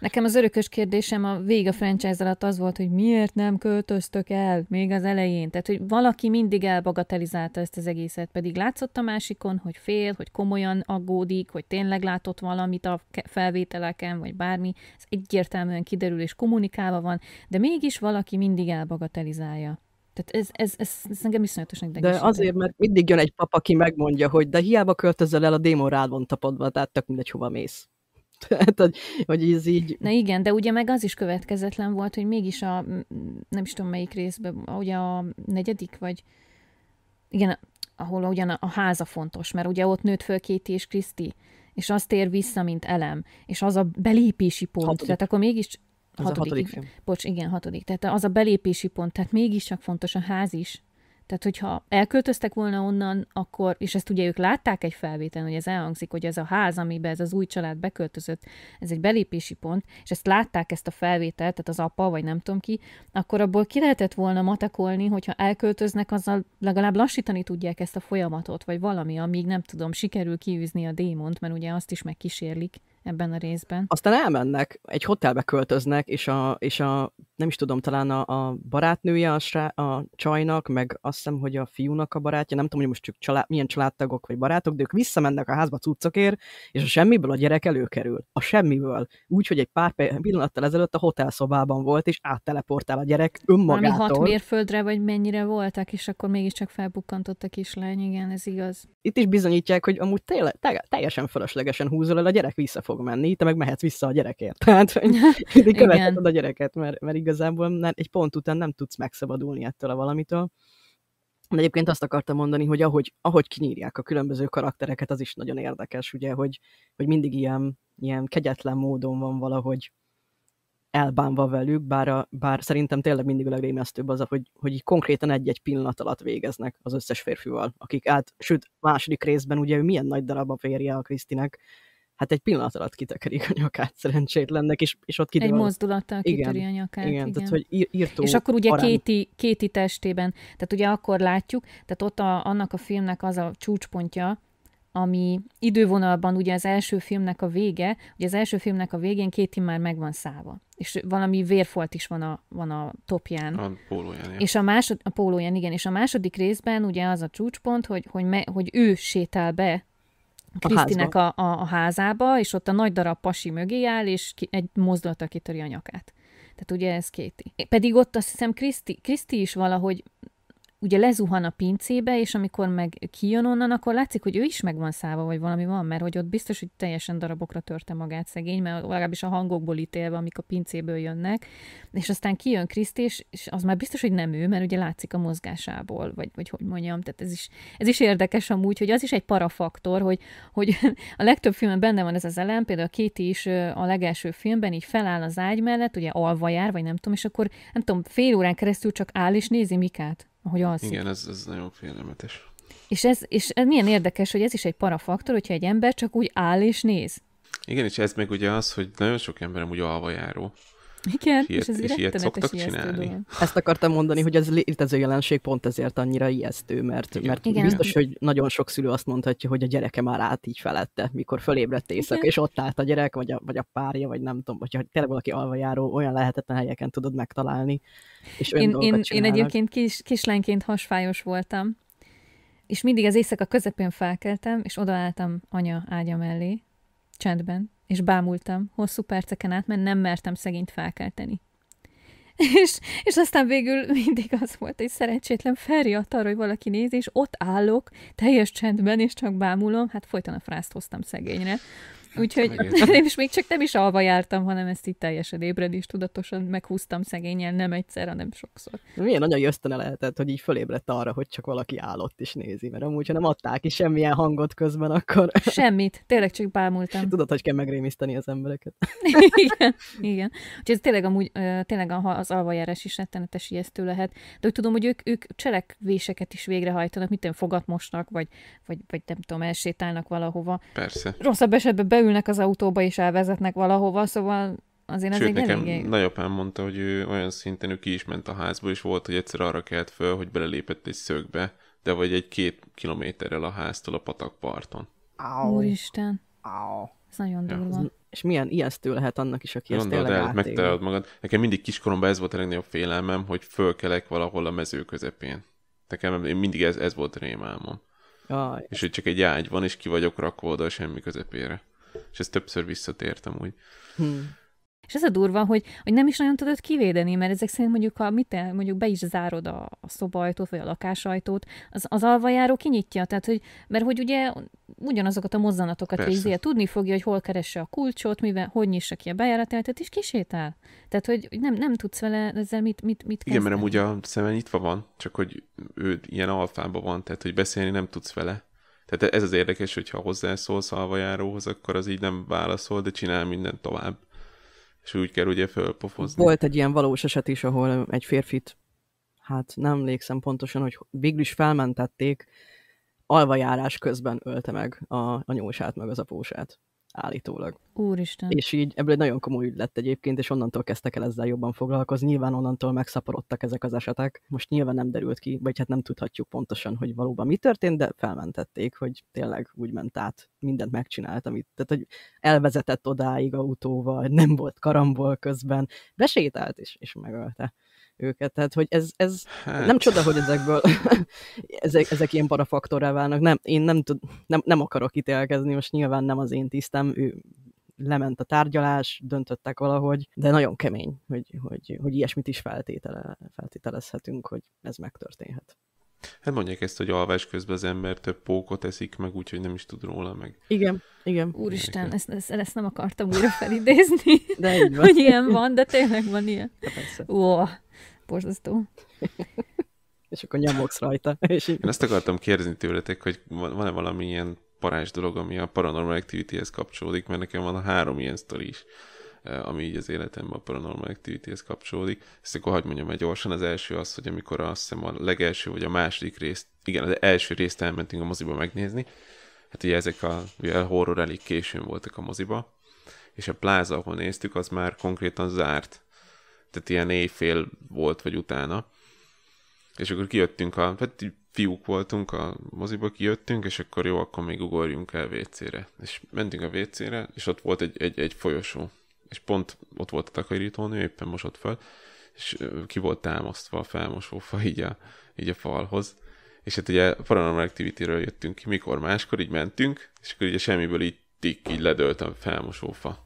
Nekem az örökös kérdésem a vég a franchise alatt az volt, hogy miért nem költöztök el még az elején. Tehát, hogy valaki mindig elbagatelizálta ezt az egészet, pedig látszott a másikon, hogy fél, hogy komolyan aggódik, hogy tényleg látott valamit a felvételeken, vagy bármi. Ez egyértelműen kiderül és kommunikálva van, de mégis valaki mindig elbagatelizálja. Tehát ez, ez, ez, ez engem iszonyatosan idegesít. De azért, mert mindig jön egy pap, aki megmondja, hogy de hiába költözöl el, a démon rád van tapadva, tehát tök mindegy, hova mész. Tehát, hogy, hogy ez így... Na igen, de ugye meg az is következetlen volt, hogy mégis a, nem is tudom melyik részben, ugye a negyedik, vagy igen, ahol ugyan a, a háza fontos, mert ugye ott nőtt föl Kéti és Kriszti, és azt ér vissza, mint elem, és az a belépési pont, hát, tehát akkor mégis az hatodik, a hatodik film. Bocs, igen, hatodik. Tehát az a belépési pont, tehát mégiscsak fontos a ház is. Tehát, hogyha elköltöztek volna onnan, akkor, és ezt ugye ők látták egy felvételen, hogy ez elhangzik, hogy ez a ház, amiben ez az új család beköltözött, ez egy belépési pont, és ezt látták ezt a felvételt, tehát az apa, vagy nem tudom ki, akkor abból ki lehetett volna matekolni, hogyha elköltöznek, azzal legalább lassítani tudják ezt a folyamatot, vagy valami, amíg nem tudom, sikerül kiűzni a démont, mert ugye azt is megkísérlik ebben a részben. Aztán elmennek, egy hotelbe költöznek, és a, és a nem is tudom, talán a, a barátnője a, srá, a csajnak, meg azt hiszem, hogy a fiúnak a barátja, nem tudom, hogy most csak család, milyen családtagok vagy barátok, de ők visszamennek a házba cuccokért, és a semmiből a gyerek előkerül. A semmiből. Úgyhogy egy pár pillanattal ezelőtt a hotel szobában volt, és átteleportál a gyerek önmagától. Ami hat mérföldre, vagy mennyire voltak, és akkor mégiscsak felbukkantott a kislány, igen, ez igaz. Itt is bizonyítják, hogy amúgy tényleg, teljesen fölöslegesen húzol el, a gyerek vissza fog menni, te meg mehetsz vissza a gyerekért. Tehát, hogy követheted a gyereket, mert, mert igazából mert egy pont után nem tudsz megszabadulni ettől a valamitől. De egyébként azt akartam mondani, hogy ahogy, ahogy kinyírják a különböző karaktereket, az is nagyon érdekes, ugye, hogy, hogy mindig ilyen, ilyen kegyetlen módon van valahogy elbánva velük, bár, a, bár szerintem tényleg mindig a legrémiasztőbb az, hogy, hogy konkrétan egy-egy pillanat alatt végeznek az összes férfival, akik át, sőt, második részben ugye milyen nagy darab a férje a Krisztinek, hát egy pillanat alatt kitekerik a nyakát szerencsétlennek, és, és ott kiderül. Egy mozdulattal kitöri a nyakát. Igen, igen. tehát hogy írtó És akkor ugye kéti, kéti testében, tehát ugye akkor látjuk, tehát ott a, annak a filmnek az a csúcspontja, ami idővonalban ugye az első filmnek a vége, ugye az első filmnek a végén Kéti már meg van száva. És valami vérfolt is van a, van a topján. A pólóján. Igen. És a, másod, a pólóján, igen. És a második részben ugye az a csúcspont, hogy, hogy, me, hogy ő sétál be Krisztinek a, a, a házába, és ott a nagy darab pasi mögé áll, és ki, egy mozdulata kitöri a nyakát. Tehát ugye ez Kéti. Pedig ott azt hiszem Kriszti, Kriszti is valahogy ugye lezuhan a pincébe, és amikor meg kijön onnan, akkor látszik, hogy ő is meg van száva, vagy valami van, mert hogy ott biztos, hogy teljesen darabokra törte magát szegény, mert legalábbis a hangokból ítélve, amik a pincéből jönnek, és aztán kijön Kriszt, és, az már biztos, hogy nem ő, mert ugye látszik a mozgásából, vagy, vagy hogy mondjam, tehát ez is, ez is érdekes amúgy, hogy az is egy parafaktor, hogy, hogy a legtöbb filmben benne van ez az elem, például a két is a legelső filmben így feláll az ágy mellett, ugye alva jár, vagy nem tudom, és akkor nem tudom, fél órán keresztül csak áll és nézi Mikát ahogy alszik. Igen, ez, ez nagyon félelmetes. És ez, és ez milyen érdekes, hogy ez is egy parafaktor, hogyha egy ember csak úgy áll és néz. Igen, és ez meg ugye az, hogy nagyon sok ember úgy alvajáró, járó, igen, és, ilyet, és ez és ilyet szoktak csinálni. Dolog. Ezt akartam mondani, hogy ez létező jelenség pont ezért annyira ijesztő, mert, Igen. mert Igen. biztos, hogy nagyon sok szülő azt mondhatja, hogy a gyereke már át így felette, mikor fölébredt észak, Igen. és ott állt a gyerek, vagy a, vagy a párja, vagy nem tudom, vagy ha tényleg valaki alvajáró, olyan lehetetlen helyeken tudod megtalálni, és én, én, én egyébként kis, kislányként hasfájos voltam, és mindig az éjszaka közepén felkeltem, és odaálltam anya ágya mellé, csendben, és bámultam hosszú perceken át, mert nem mertem szegényt felkelteni. És, és aztán végül mindig az volt egy szerencsétlen felriadt arra, hogy valaki nézi, és ott állok, teljes csendben, és csak bámulom, hát folyton a frászt hoztam szegényre. Úgyhogy én is még csak nem is alva jártam, hanem ezt itt teljesen ébred és tudatosan meghúztam szegényen, nem egyszer, hanem sokszor. Milyen nagyon ösztöne lehetett, hogy így fölébredt arra, hogy csak valaki állott és nézi, mert amúgy, ha nem adták ki semmilyen hangot közben, akkor... Semmit, tényleg csak bámultam. Tudod, hogy kell megrémiszteni az embereket. igen, igen. Úgyhogy ez tényleg amúgy, tényleg az alvajárás is rettenetes ijesztő lehet. De úgy tudom, hogy ők, ők cselekvéseket is végrehajtanak, miten fogatmosnak, vagy, vagy, vagy nem tudom, elsétálnak valahova. Persze. Rosszabb esetben be beülnek az autóba és elvezetnek valahova, szóval azért Sőt, ez egy nekem elég... nagyapám mondta, hogy ő olyan szinten ő ki is ment a házból, és volt, hogy egyszer arra kelt föl, hogy belelépett egy szögbe, de vagy egy két kilométerrel a háztól a patakparton. Au. Úristen. Au. Ez nagyon ja. durva. És milyen ijesztő lehet annak is, aki Mondod ezt tényleg el, megtalálod magad. Nekem mindig kiskoromban ez volt a legnagyobb félelmem, hogy fölkelek valahol a mező közepén. Nekem én mindig ez, ez volt a rémálmom. Aj. És hogy csak egy ágy van, és ki vagyok rakva oda a semmi közepére. És ez többször visszatértem úgy. Hmm. És ez a durva, hogy, hogy nem is nagyon tudod kivédeni, mert ezek szerint mondjuk, ha mit te, mondjuk be is zárod a, a szobajtót, vagy a lakásajtót, az, az alvajáró kinyitja, tehát hogy, mert hogy ugye ugyanazokat a mozzanatokat végzi, tudni fogja, hogy hol keresse a kulcsot, mivel, hogy nyissa ki a bejáratát, és kisétál. Tehát, hogy nem, nem tudsz vele ezzel mit, mit, mit kezdeni. Igen, mert amúgy a szeme nyitva van, csak hogy ő ilyen alfában van, tehát, hogy beszélni nem tudsz vele. Tehát ez az érdekes, hogyha hozzászólsz halvajáróhoz, akkor az így nem válaszol, de csinál mindent tovább. És úgy kell ugye fölpofozni. Volt egy ilyen valós eset is, ahol egy férfit, hát nem emlékszem pontosan, hogy végül is felmentették, alvajárás közben ölte meg a, a meg az apósát állítólag. Úristen. És így ebből egy nagyon komoly ügy lett egyébként, és onnantól kezdtek el ezzel jobban foglalkozni. Nyilván onnantól megszaporodtak ezek az esetek. Most nyilván nem derült ki, vagy hát nem tudhatjuk pontosan, hogy valóban mi történt, de felmentették, hogy tényleg úgy ment át, mindent megcsinált, amit, tehát hogy elvezetett odáig autóval, nem volt karambol közben, besétált is, és megölte őket. Tehát, hogy ez, ez hát. nem csoda, hogy ezekből ezek, ezek ilyen parafaktorá válnak. Nem, én nem, tud, nem, nem akarok ítélkezni, most nyilván nem az én tisztem, ő lement a tárgyalás, döntöttek valahogy, de nagyon kemény, hogy, hogy, hogy ilyesmit is feltétele, feltételezhetünk, hogy ez megtörténhet. Hát mondják ezt, hogy alvás közben az ember több pókot eszik meg, úgyhogy nem is tud róla meg. Igen, igen. Úristen, ezt, ezt, ezt nem akartam újra felidézni, de így van. hogy ilyen van, de tényleg van ilyen. Hát Ó, Borzasztó. és akkor nyomogsz rajta. És így... Én ezt akartam kérdezni tőletek, hogy van-e valami ilyen parázs dolog, ami a Paranormal Activity-hez kapcsolódik, mert nekem van a három ilyen sztori is, eh, ami így az életemben a Paranormal Activity-hez kapcsolódik. Ezt akkor hagyd mondjam el gyorsan. Az első az, hogy amikor azt hiszem a legelső vagy a második részt, igen, az első részt elmentünk a moziba megnézni, hát ugye ezek a, ugye a horror elég későn voltak a moziba, és a pláza, ahol néztük, az már konkrétan zárt tehát ilyen éjfél volt, vagy utána. És akkor kijöttünk, a, hát fiúk voltunk, a moziba kijöttünk, és akkor jó, akkor még ugorjunk el WC-re. És mentünk a WC-re, és ott volt egy, egy, egy folyosó. És pont ott volt a takarítónő, éppen mosott fel, és ki volt támasztva a felmosófa így a, így a falhoz. És hát ugye a Paranormal Activity-ről jöttünk ki, mikor máskor, így mentünk, és akkor ugye semmiből így tik így ledölt a felmosófa.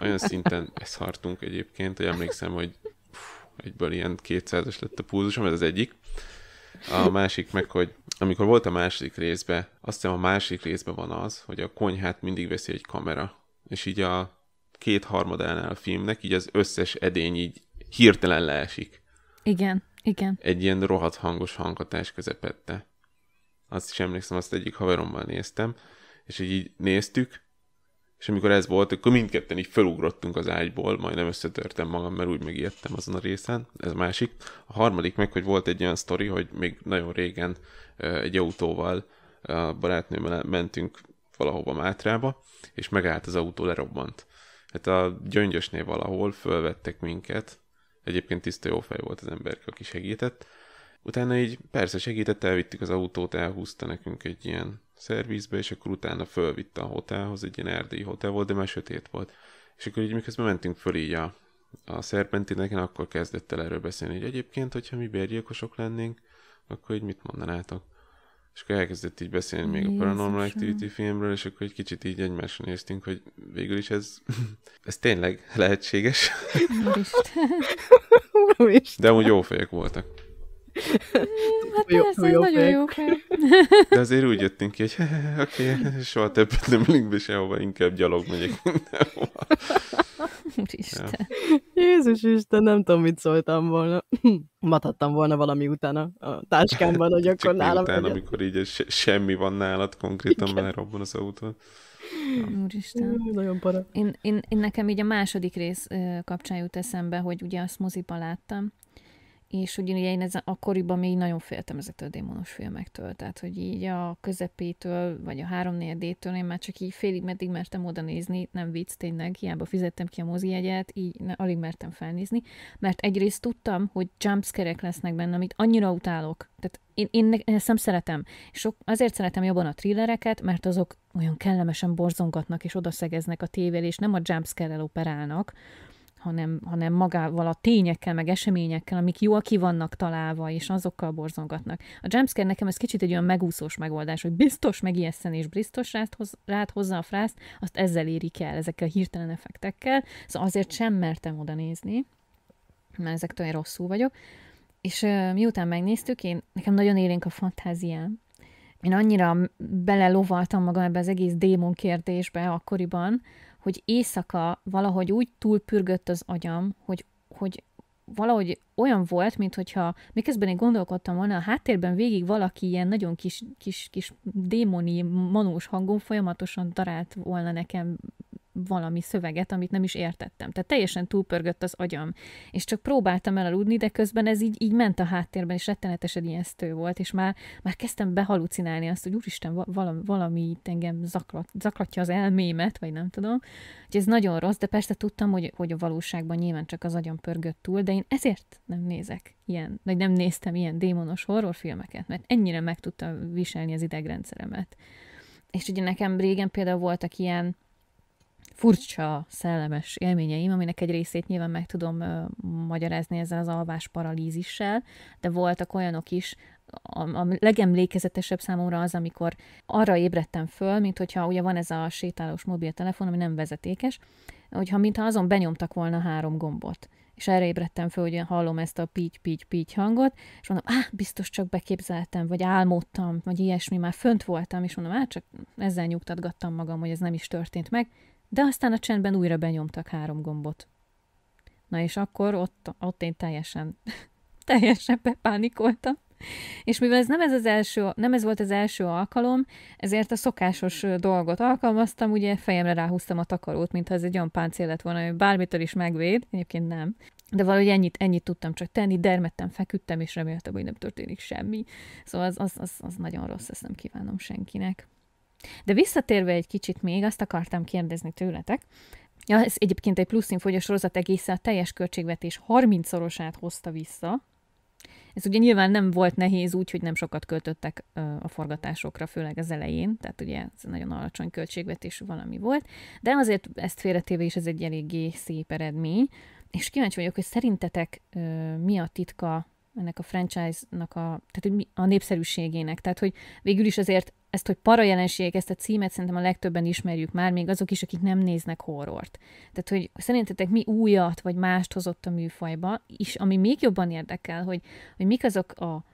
Olyan szinten ezt hartunk egyébként, hogy emlékszem, hogy pff, egyből ilyen 200 lett a púzusom, ez az egyik. A másik meg, hogy amikor volt a második részbe, azt hiszem a másik részben van az, hogy a konyhát mindig veszi egy kamera. És így a két harmadánál a filmnek, így az összes edény így hirtelen leesik. Igen, igen. Egy ilyen rohadt hangos hangatás közepette. Azt is emlékszem, azt egyik haverommal néztem, és így, így néztük, és amikor ez volt, akkor mindketten így felugrottunk az ágyból, majdnem összetörtem magam, mert úgy megijedtem azon a részen, ez a másik. A harmadik meg, hogy volt egy olyan sztori, hogy még nagyon régen egy autóval a barátnőmmel mentünk valahova Mátrába, és megállt az autó, lerobbant. Hát a gyöngyösnél valahol fölvettek minket, egyébként tiszta jó fej volt az ember, aki segített. Utána így persze segített, elvittük az autót, elhúzta nekünk egy ilyen szervízbe, és akkor utána fölvitte a hotelhoz, egy ilyen erdélyi hotel volt, de már sötét volt. És akkor így miközben mentünk föl így a, a szerpentineken, akkor kezdett el erről beszélni, hogy egyébként, hogyha mi bérgyilkosok lennénk, akkor így mit mondanátok? És akkor elkezdett így beszélni még Jézusom. a Paranormal Activity filmről, és akkor egy kicsit így egymásra néztünk, hogy végül is ez, ez tényleg lehetséges. Úristen. De amúgy jó fejek voltak. Hát jó, ez jó, nagyon jó De azért úgy jöttünk ki, hogy oké, okay, soha többet nem ülünk be sehova, inkább gyalog megyek mindenhova. Ja. Jézus Isten, nem tudom, mit szóltam volna. Mathattam volna valami utána a táskámban, hogy akkor Csak nálam... Utána, amikor így se- semmi van nálad, konkrétan mert robban az autó. Ja. Úristen. Ú, nagyon para. Én, én, én, nekem így a második rész kapcsán jut eszembe, hogy ugye azt moziba láttam, és ugye én ezen akkoriban még nagyon féltem ezektől a démonos filmektől, tehát hogy így a közepétől, vagy a három 4 én már csak így félig meddig mertem oda nézni, nem vicc tényleg, hiába fizettem ki a mozijegyet, így ne, alig mertem felnézni, mert egyrészt tudtam, hogy jumpscare lesznek benne, amit annyira utálok, tehát én, én, én ezt nem szeretem. Sok, azért szeretem jobban a thrillereket, mert azok olyan kellemesen borzongatnak és odaszegeznek a tévél, és nem a jumpscare operálnak, hanem, hanem magával a tényekkel, meg eseményekkel, amik jól ki vannak találva, és azokkal borzongatnak. A jumpscare nekem ez kicsit egy olyan megúszós megoldás, hogy biztos megijesszen és biztos rád, hoz, rád hozza a frászt, azt ezzel érik el, ezekkel a hirtelen effektekkel, szóval azért sem mertem oda nézni, mert ezek olyan rosszul vagyok. És uh, miután megnéztük, én, nekem nagyon élénk a fantáziám, én annyira belelovaltam magam ebbe az egész démon kérdésbe akkoriban, hogy éjszaka valahogy úgy túlpürgött az agyam, hogy, hogy valahogy olyan volt, mint hogyha miközben én gondolkodtam volna, a háttérben végig valaki ilyen nagyon kis, kis, kis démoni, manós hangon folyamatosan darált volna nekem valami szöveget, amit nem is értettem. Tehát teljesen túlpörgött az agyam, és csak próbáltam elaludni, de közben ez így, így ment a háttérben, és rettenetesen ijesztő volt, és már, már kezdtem behalucinálni azt, hogy úristen, valami, valami itt engem zaklat, zaklatja az elmémet, vagy nem tudom. Úgyhogy ez nagyon rossz, de persze tudtam, hogy, hogy a valóságban nyilván csak az agyam pörgött túl, de én ezért nem nézek ilyen, vagy nem néztem ilyen démonos horrorfilmeket, mert ennyire meg tudtam viselni az idegrendszeremet. És ugye nekem régen például voltak ilyen furcsa, szellemes élményeim, aminek egy részét nyilván meg tudom ö, magyarázni ezzel az alvás paralízissel, de voltak olyanok is, a, a legemlékezetesebb számomra az, amikor arra ébredtem föl, mint hogyha ugye van ez a sétálós mobiltelefon, ami nem vezetékes, hogyha mintha azon benyomtak volna három gombot és erre ébredtem fel, hogy hallom ezt a pígy, pígy, pígy hangot, és mondom, áh, biztos csak beképzeltem, vagy álmodtam, vagy ilyesmi, már fönt voltam, és mondom, áh, csak ezzel nyugtatgattam magam, hogy ez nem is történt meg, de aztán a csendben újra benyomtak három gombot. Na és akkor ott, ott én teljesen, teljesen bepánikoltam. És mivel ez nem ez, az első, nem ez volt az első alkalom, ezért a szokásos dolgot alkalmaztam, ugye fejemre ráhúztam a takarót, mintha ez egy olyan páncél lett volna, hogy bármitől is megvéd, egyébként nem. De valahogy ennyit, ennyit tudtam csak tenni, dermedtem, feküdtem, és reméltem, hogy nem történik semmi. Szóval az, az, az, az nagyon rossz, ezt nem kívánom senkinek. De visszatérve egy kicsit még, azt akartam kérdezni tőletek, Ja, ez egyébként egy plusz info, hogy a sorozat egészen a teljes költségvetés 30-szorosát hozta vissza. Ez ugye nyilván nem volt nehéz úgy, hogy nem sokat költöttek a forgatásokra, főleg az elején, tehát ugye ez nagyon alacsony költségvetésű valami volt, de azért ezt félretéve is ez egy eléggé szép eredmény, és kíváncsi vagyok, hogy szerintetek mi a titka ennek a franchise-nak a, tehát, a népszerűségének. Tehát, hogy végül is azért ezt, hogy para jelenségek, ezt a címet szerintem a legtöbben ismerjük már, még azok is, akik nem néznek horrort. Tehát, hogy szerintetek mi újat vagy mást hozott a műfajba, és ami még jobban érdekel, hogy, hogy mik azok a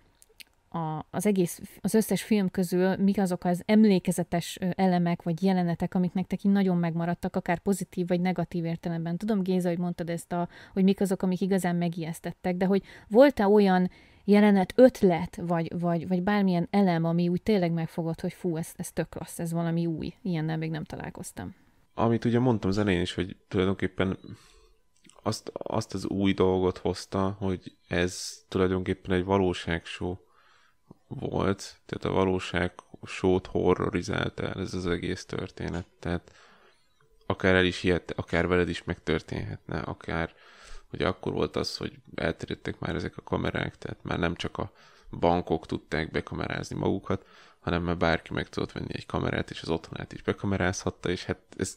a, az egész, az összes film közül mik azok az emlékezetes elemek vagy jelenetek, amik nektek így nagyon megmaradtak, akár pozitív vagy negatív értelemben. Tudom, Géza, hogy mondtad ezt, a, hogy mik azok, amik igazán megijesztettek, de hogy volt-e olyan jelenet, ötlet, vagy, vagy, vagy bármilyen elem, ami úgy tényleg megfogott, hogy fú, ez, ez tök rossz, ez valami új, ilyennel még nem találkoztam. Amit ugye mondtam az elején is, hogy tulajdonképpen azt, azt az új dolgot hozta, hogy ez tulajdonképpen egy valóságsó, volt, tehát a valóság sót horrorizálta, el ez az egész történet. Tehát akár el is hihette, akár veled is megtörténhetne, akár hogy akkor volt az, hogy elterjedtek már ezek a kamerák, tehát már nem csak a bankok tudták bekamerázni magukat, hanem már bárki meg tudott venni egy kamerát, és az otthonát is bekamerázhatta, és hát ez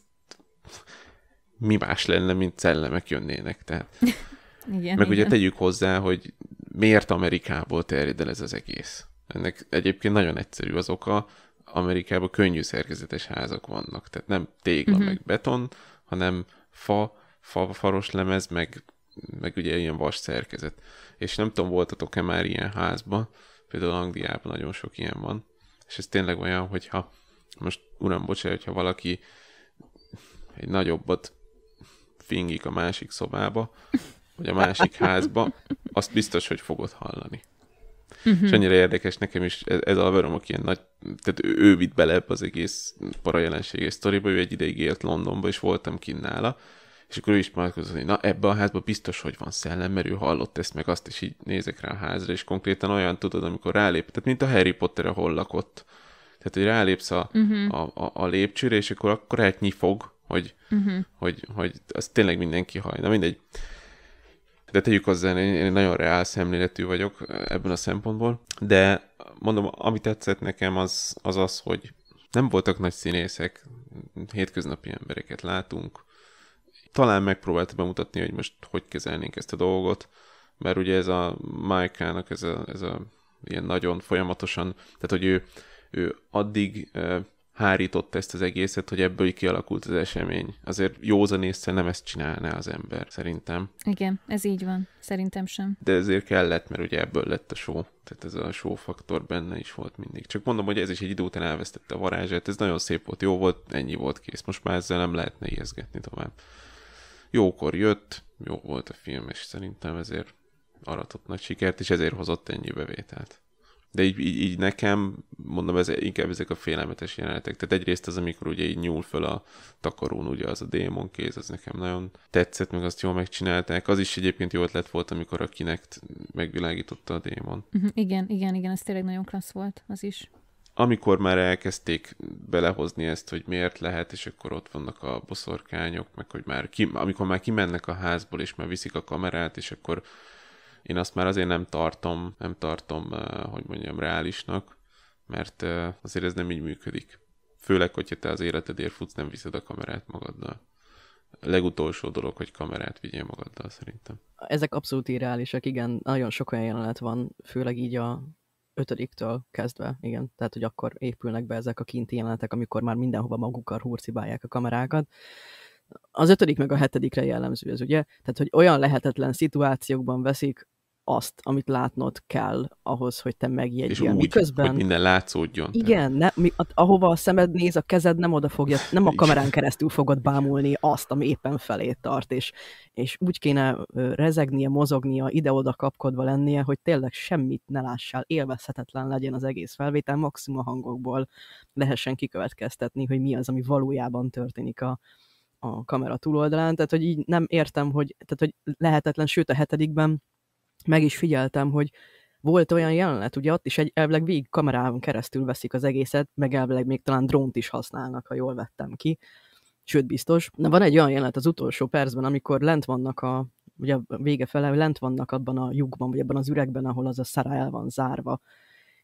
mi más lenne, mint szellemek jönnének, tehát. igen, meg igen. ugye tegyük hozzá, hogy miért Amerikából terjed el ez az egész. Ennek egyébként nagyon egyszerű az oka, Amerikában könnyű szerkezetes házak vannak, tehát nem tégla uh-huh. Mhm. meg beton, hanem fa, fa, faros lemez, meg, meg ugye ilyen vas szerkezet. És nem tudom, voltatok-e már ilyen házban, például Angliában nagyon sok ilyen van, és ez tényleg olyan, hogyha most uram, bocsánat, hogyha valaki egy nagyobbat fingik a másik szobába, vagy a másik házba, azt biztos, hogy fogod hallani. Uh-huh. És annyira érdekes nekem is ez, ez a verom, aki ilyen nagy, tehát ő, ő vitt bele ebbe az egész parajelenséges sztoriba, ő egy ideig élt Londonba, és voltam kinn nála, és akkor ő is imádkozott, hogy na ebbe a házba biztos, hogy van szellem, mert ő hallott ezt, meg azt, és így nézek rá a házra, és konkrétan olyan tudod, amikor rálép, tehát mint a Harry Potter, ahol lakott. Tehát, hogy rálépsz a, uh-huh. a, a, a lépcsőre, és akkor akkor átnyi fog, hogy, uh-huh. hogy, hogy az tényleg mindenki hajna. Mindegy de tegyük hozzá, én, én nagyon reál szemléletű vagyok e, ebben a szempontból, de mondom, ami tetszett nekem az az, az hogy nem voltak nagy színészek, hétköznapi embereket látunk, talán megpróbáltam bemutatni, hogy most hogy kezelnénk ezt a dolgot, mert ugye ez a Mike-nak ez a, ez a ilyen nagyon folyamatosan, tehát hogy ő, ő addig e, hárított ezt az egészet, hogy ebből kialakult az esemény. Azért józan észre nem ezt csinálná az ember, szerintem. Igen, ez így van. Szerintem sem. De ezért kellett, mert ugye ebből lett a show. Tehát ez a show faktor benne is volt mindig. Csak mondom, hogy ez is egy idő után elvesztette a varázsát. Ez nagyon szép volt, jó volt, ennyi volt kész. Most már ezzel nem lehetne ijeszgetni tovább. Jókor jött, jó volt a film, és szerintem ezért aratott nagy sikert, és ezért hozott ennyi bevételt de így, így, így nekem, mondom, ez, inkább ezek a félelmetes jelenetek. Tehát egyrészt az, amikor ugye így nyúl föl a takarón, ugye az a démon kéz, az nekem nagyon tetszett, meg azt jól megcsinálták. Az is egyébként jó ötlet volt, amikor a kinek megvilágította a démon. Uh-huh, igen, igen, igen, ez tényleg nagyon klassz volt, az is amikor már elkezdték belehozni ezt, hogy miért lehet, és akkor ott vannak a boszorkányok, meg hogy már ki, amikor már kimennek a házból, és már viszik a kamerát, és akkor én azt már azért nem tartom, nem tartom, eh, hogy mondjam, reálisnak, mert eh, azért ez nem így működik. Főleg, hogyha te az életedért futsz, nem viszed a kamerát magaddal. A legutolsó dolog, hogy kamerát vigyél magaddal szerintem. Ezek abszolút irreálisak, igen, nagyon sok olyan jelenet van, főleg így a ötödiktől kezdve, igen, tehát hogy akkor épülnek be ezek a kinti jelenetek, amikor már mindenhova magukkal hurcibálják a kamerákat. Az ötödik meg a hetedikre jellemző ez, ugye? Tehát, hogy olyan lehetetlen szituációkban veszik azt, amit látnod kell ahhoz, hogy te megjegyél. És úgy, Miközben... hogy minden látszódjon. Igen, ne, mi, ahova a szemed néz, a kezed nem oda fogja, nem a kamerán keresztül fogod bámulni azt, ami éppen felé tart, és, és úgy kéne rezegnie, mozognia, ide-oda kapkodva lennie, hogy tényleg semmit ne lássál, élvezhetetlen legyen az egész felvétel, maximum a hangokból lehessen kikövetkeztetni, hogy mi az, ami valójában történik a, a kamera túloldalán, tehát hogy így nem értem, hogy, tehát, hogy lehetetlen, sőt a hetedikben meg is figyeltem, hogy volt olyan jelenet, ugye ott is egy elvileg végig kamerán keresztül veszik az egészet, meg elvileg még talán drónt is használnak, ha jól vettem ki. Sőt, biztos. Na, van egy olyan jelenet az utolsó percben, amikor lent vannak a, ugye a vége fele, lent vannak abban a lyukban, vagy abban az üregben, ahol az a szará el van zárva.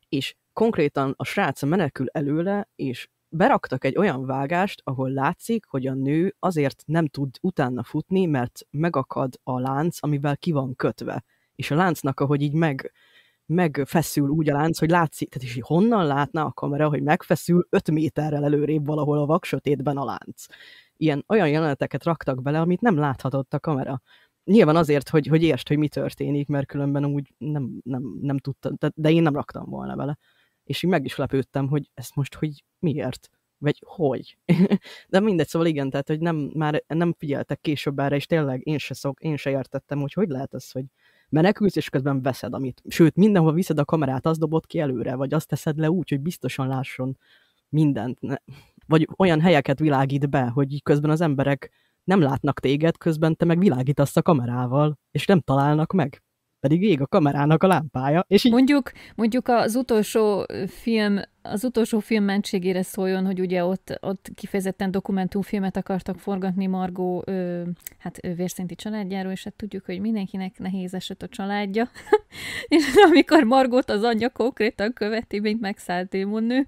És konkrétan a srác menekül előle, és beraktak egy olyan vágást, ahol látszik, hogy a nő azért nem tud utána futni, mert megakad a lánc, amivel ki van kötve és a láncnak, ahogy így meg, megfeszül úgy a lánc, hogy látszik, tehát is hogy honnan látná a kamera, hogy megfeszül 5 méterrel előrébb valahol a vak sötétben a lánc. Ilyen olyan jeleneteket raktak bele, amit nem láthatott a kamera. Nyilván azért, hogy, hogy értsd, hogy mi történik, mert különben úgy nem, nem, nem tudtam, de, de én nem raktam volna vele. És így meg is lepődtem, hogy ezt most, hogy miért? Vagy hogy? de mindegy, szóval igen, tehát, hogy nem, már nem figyeltek később erre, és tényleg én se, szok, én se értettem, hogy hogy lehet az, hogy, menekülsz, és közben veszed, amit. Sőt, mindenhol viszed a kamerát, az dobod ki előre, vagy azt teszed le úgy, hogy biztosan lásson mindent. Ne, vagy olyan helyeket világít be, hogy közben az emberek nem látnak téged, közben te meg világítasz a kamerával, és nem találnak meg pedig ég a kamerának a lámpája. És így... Mondjuk, mondjuk az utolsó film az utolsó film mentségére szóljon, hogy ugye ott, ott kifejezetten dokumentumfilmet akartak forgatni Margó ö, hát ö, vérszinti családjáról, és hát tudjuk, hogy mindenkinek nehéz esett a családja. és amikor Margót az anyja konkrétan követi, mint megszállt démonnő.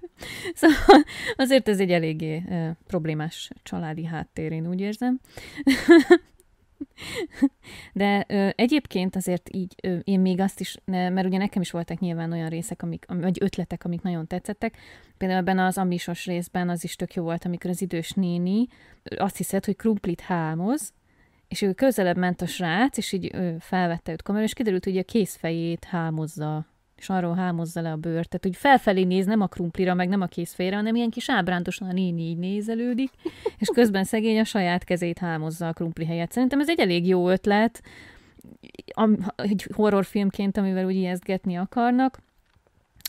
Szóval azért ez egy eléggé ö, problémás családi háttér, én úgy érzem. De ö, egyébként azért így ö, én még azt is, ne, mert ugye nekem is voltak nyilván olyan részek, amik, vagy ötletek, amik nagyon tetszettek. Például ebben az amisos részben az is tök jó volt, amikor az idős néni azt hiszed, hogy krumplit hámoz, és ő közelebb ment a srác, és így ö, felvette őt kamera, és kiderült, hogy a kézfejét hámozza és arról hámozza le a bőrt. Tehát hogy felfelé néz, nem a krumplira, meg nem a készfére, hanem ilyen kis ábrántosan a néni így nézelődik, és közben szegény a saját kezét hámozza a krumpli helyett. Szerintem ez egy elég jó ötlet, egy horrorfilmként, amivel úgy ijesztgetni akarnak.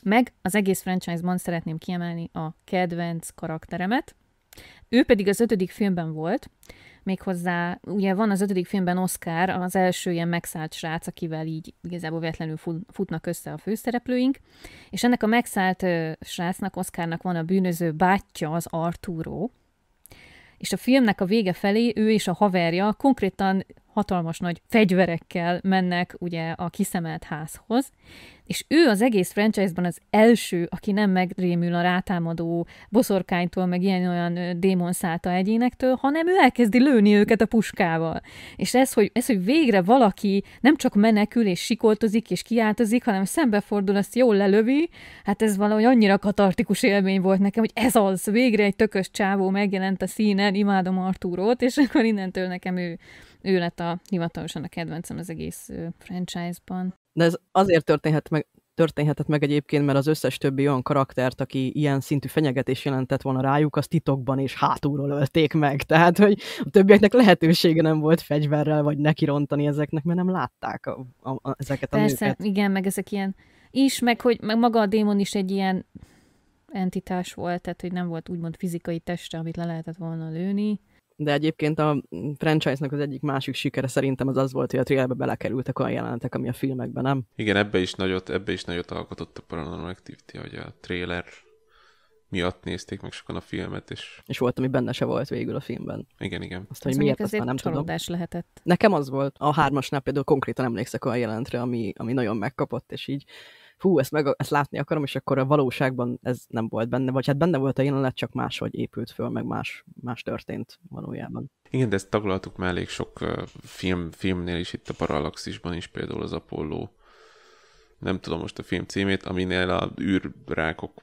Meg az egész franchise-ban szeretném kiemelni a kedvenc karakteremet. Ő pedig az ötödik filmben volt, méghozzá, ugye van az ötödik filmben Oscar, az első ilyen megszállt srác, akivel így igazából véletlenül futnak össze a főszereplőink, és ennek a megszállt srácnak, Oscarnak van a bűnöző bátyja, az Arturo, és a filmnek a vége felé ő és a haverja konkrétan hatalmas nagy fegyverekkel mennek ugye a kiszemelt házhoz, és ő az egész franchise-ban az első, aki nem megrémül a rátámadó boszorkánytól, meg ilyen-olyan démonszáta egyénektől, hanem ő elkezdi lőni őket a puskával. És ez hogy, ez, hogy végre valaki nem csak menekül és sikoltozik és kiáltozik, hanem szembefordul, azt jól lelövi, hát ez valahogy annyira katartikus élmény volt nekem, hogy ez az, végre egy tökös csávó megjelent a színen, imádom Artúrót, és akkor innentől nekem ő ő lett a, hivatalosan a kedvencem az egész franchise-ban. De ez azért történhet meg, történhetett meg egyébként, mert az összes többi olyan karaktert, aki ilyen szintű fenyegetés jelentett volna rájuk, az titokban és hátulról ölték meg. Tehát, hogy a többieknek lehetősége nem volt fegyverrel vagy nekirontani ezeknek, mert nem látták a, a, a, ezeket a Persze, igen, meg ezek ilyen is, meg hogy meg maga a démon is egy ilyen entitás volt, tehát hogy nem volt úgymond fizikai teste, amit le lehetett volna lőni de egyébként a franchise-nak az egyik másik sikere szerintem az az volt, hogy a trailerbe belekerültek olyan jelenetek, ami a filmekben nem. Igen, ebbe is nagyot, ebbe is nagyot alkotott a Paranormal Activity, hogy a trailer miatt nézték meg sokan a filmet, és... És volt, ami benne se volt végül a filmben. Igen, igen. Azt, hogy Ez miért, azt nem tudom. lehetett. Nekem az volt, a hármasnál például konkrétan emlékszek olyan jelentre, ami, ami nagyon megkapott, és így hú, ezt, meg, ezt látni akarom, és akkor a valóságban ez nem volt benne, vagy hát benne volt a jelenet, csak máshogy épült föl, meg más, más történt valójában. Igen, de ezt taglaltuk már elég sok film, filmnél is, itt a Parallaxisban is például az Apollo nem tudom most a film címét, aminél a űrrákok,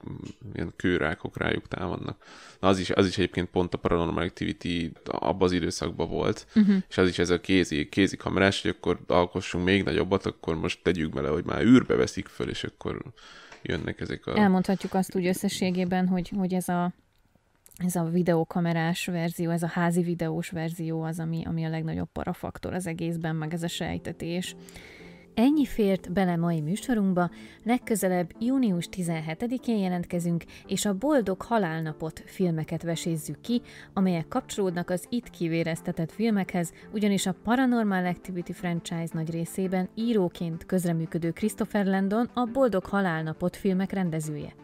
ilyen kőrákok rájuk támadnak. Na az is, az is egyébként pont a Paranormal Activity abban az időszakban volt, uh-huh. és az is ez a kézi, kézi kamerás, hogy akkor alkossunk még nagyobbat, akkor most tegyük bele, hogy már űrbe veszik föl, és akkor jönnek ezek a... Elmondhatjuk azt úgy összességében, hogy, hogy ez a ez a videókamerás verzió, ez a házi videós verzió az, ami, ami a legnagyobb parafaktor az egészben, meg ez a sejtetés Ennyi fért bele mai műsorunkba, legközelebb június 17-én jelentkezünk, és a Boldog Halálnapot filmeket vesézzük ki, amelyek kapcsolódnak az itt kivéreztetett filmekhez, ugyanis a Paranormal Activity franchise nagy részében íróként közreműködő Christopher Landon a Boldog Halálnapot filmek rendezője.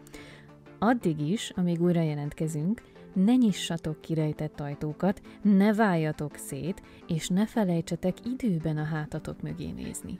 Addig is, amíg újra jelentkezünk, ne nyissatok kirejtett ajtókat, ne váljatok szét, és ne felejtsetek időben a hátatok mögé nézni.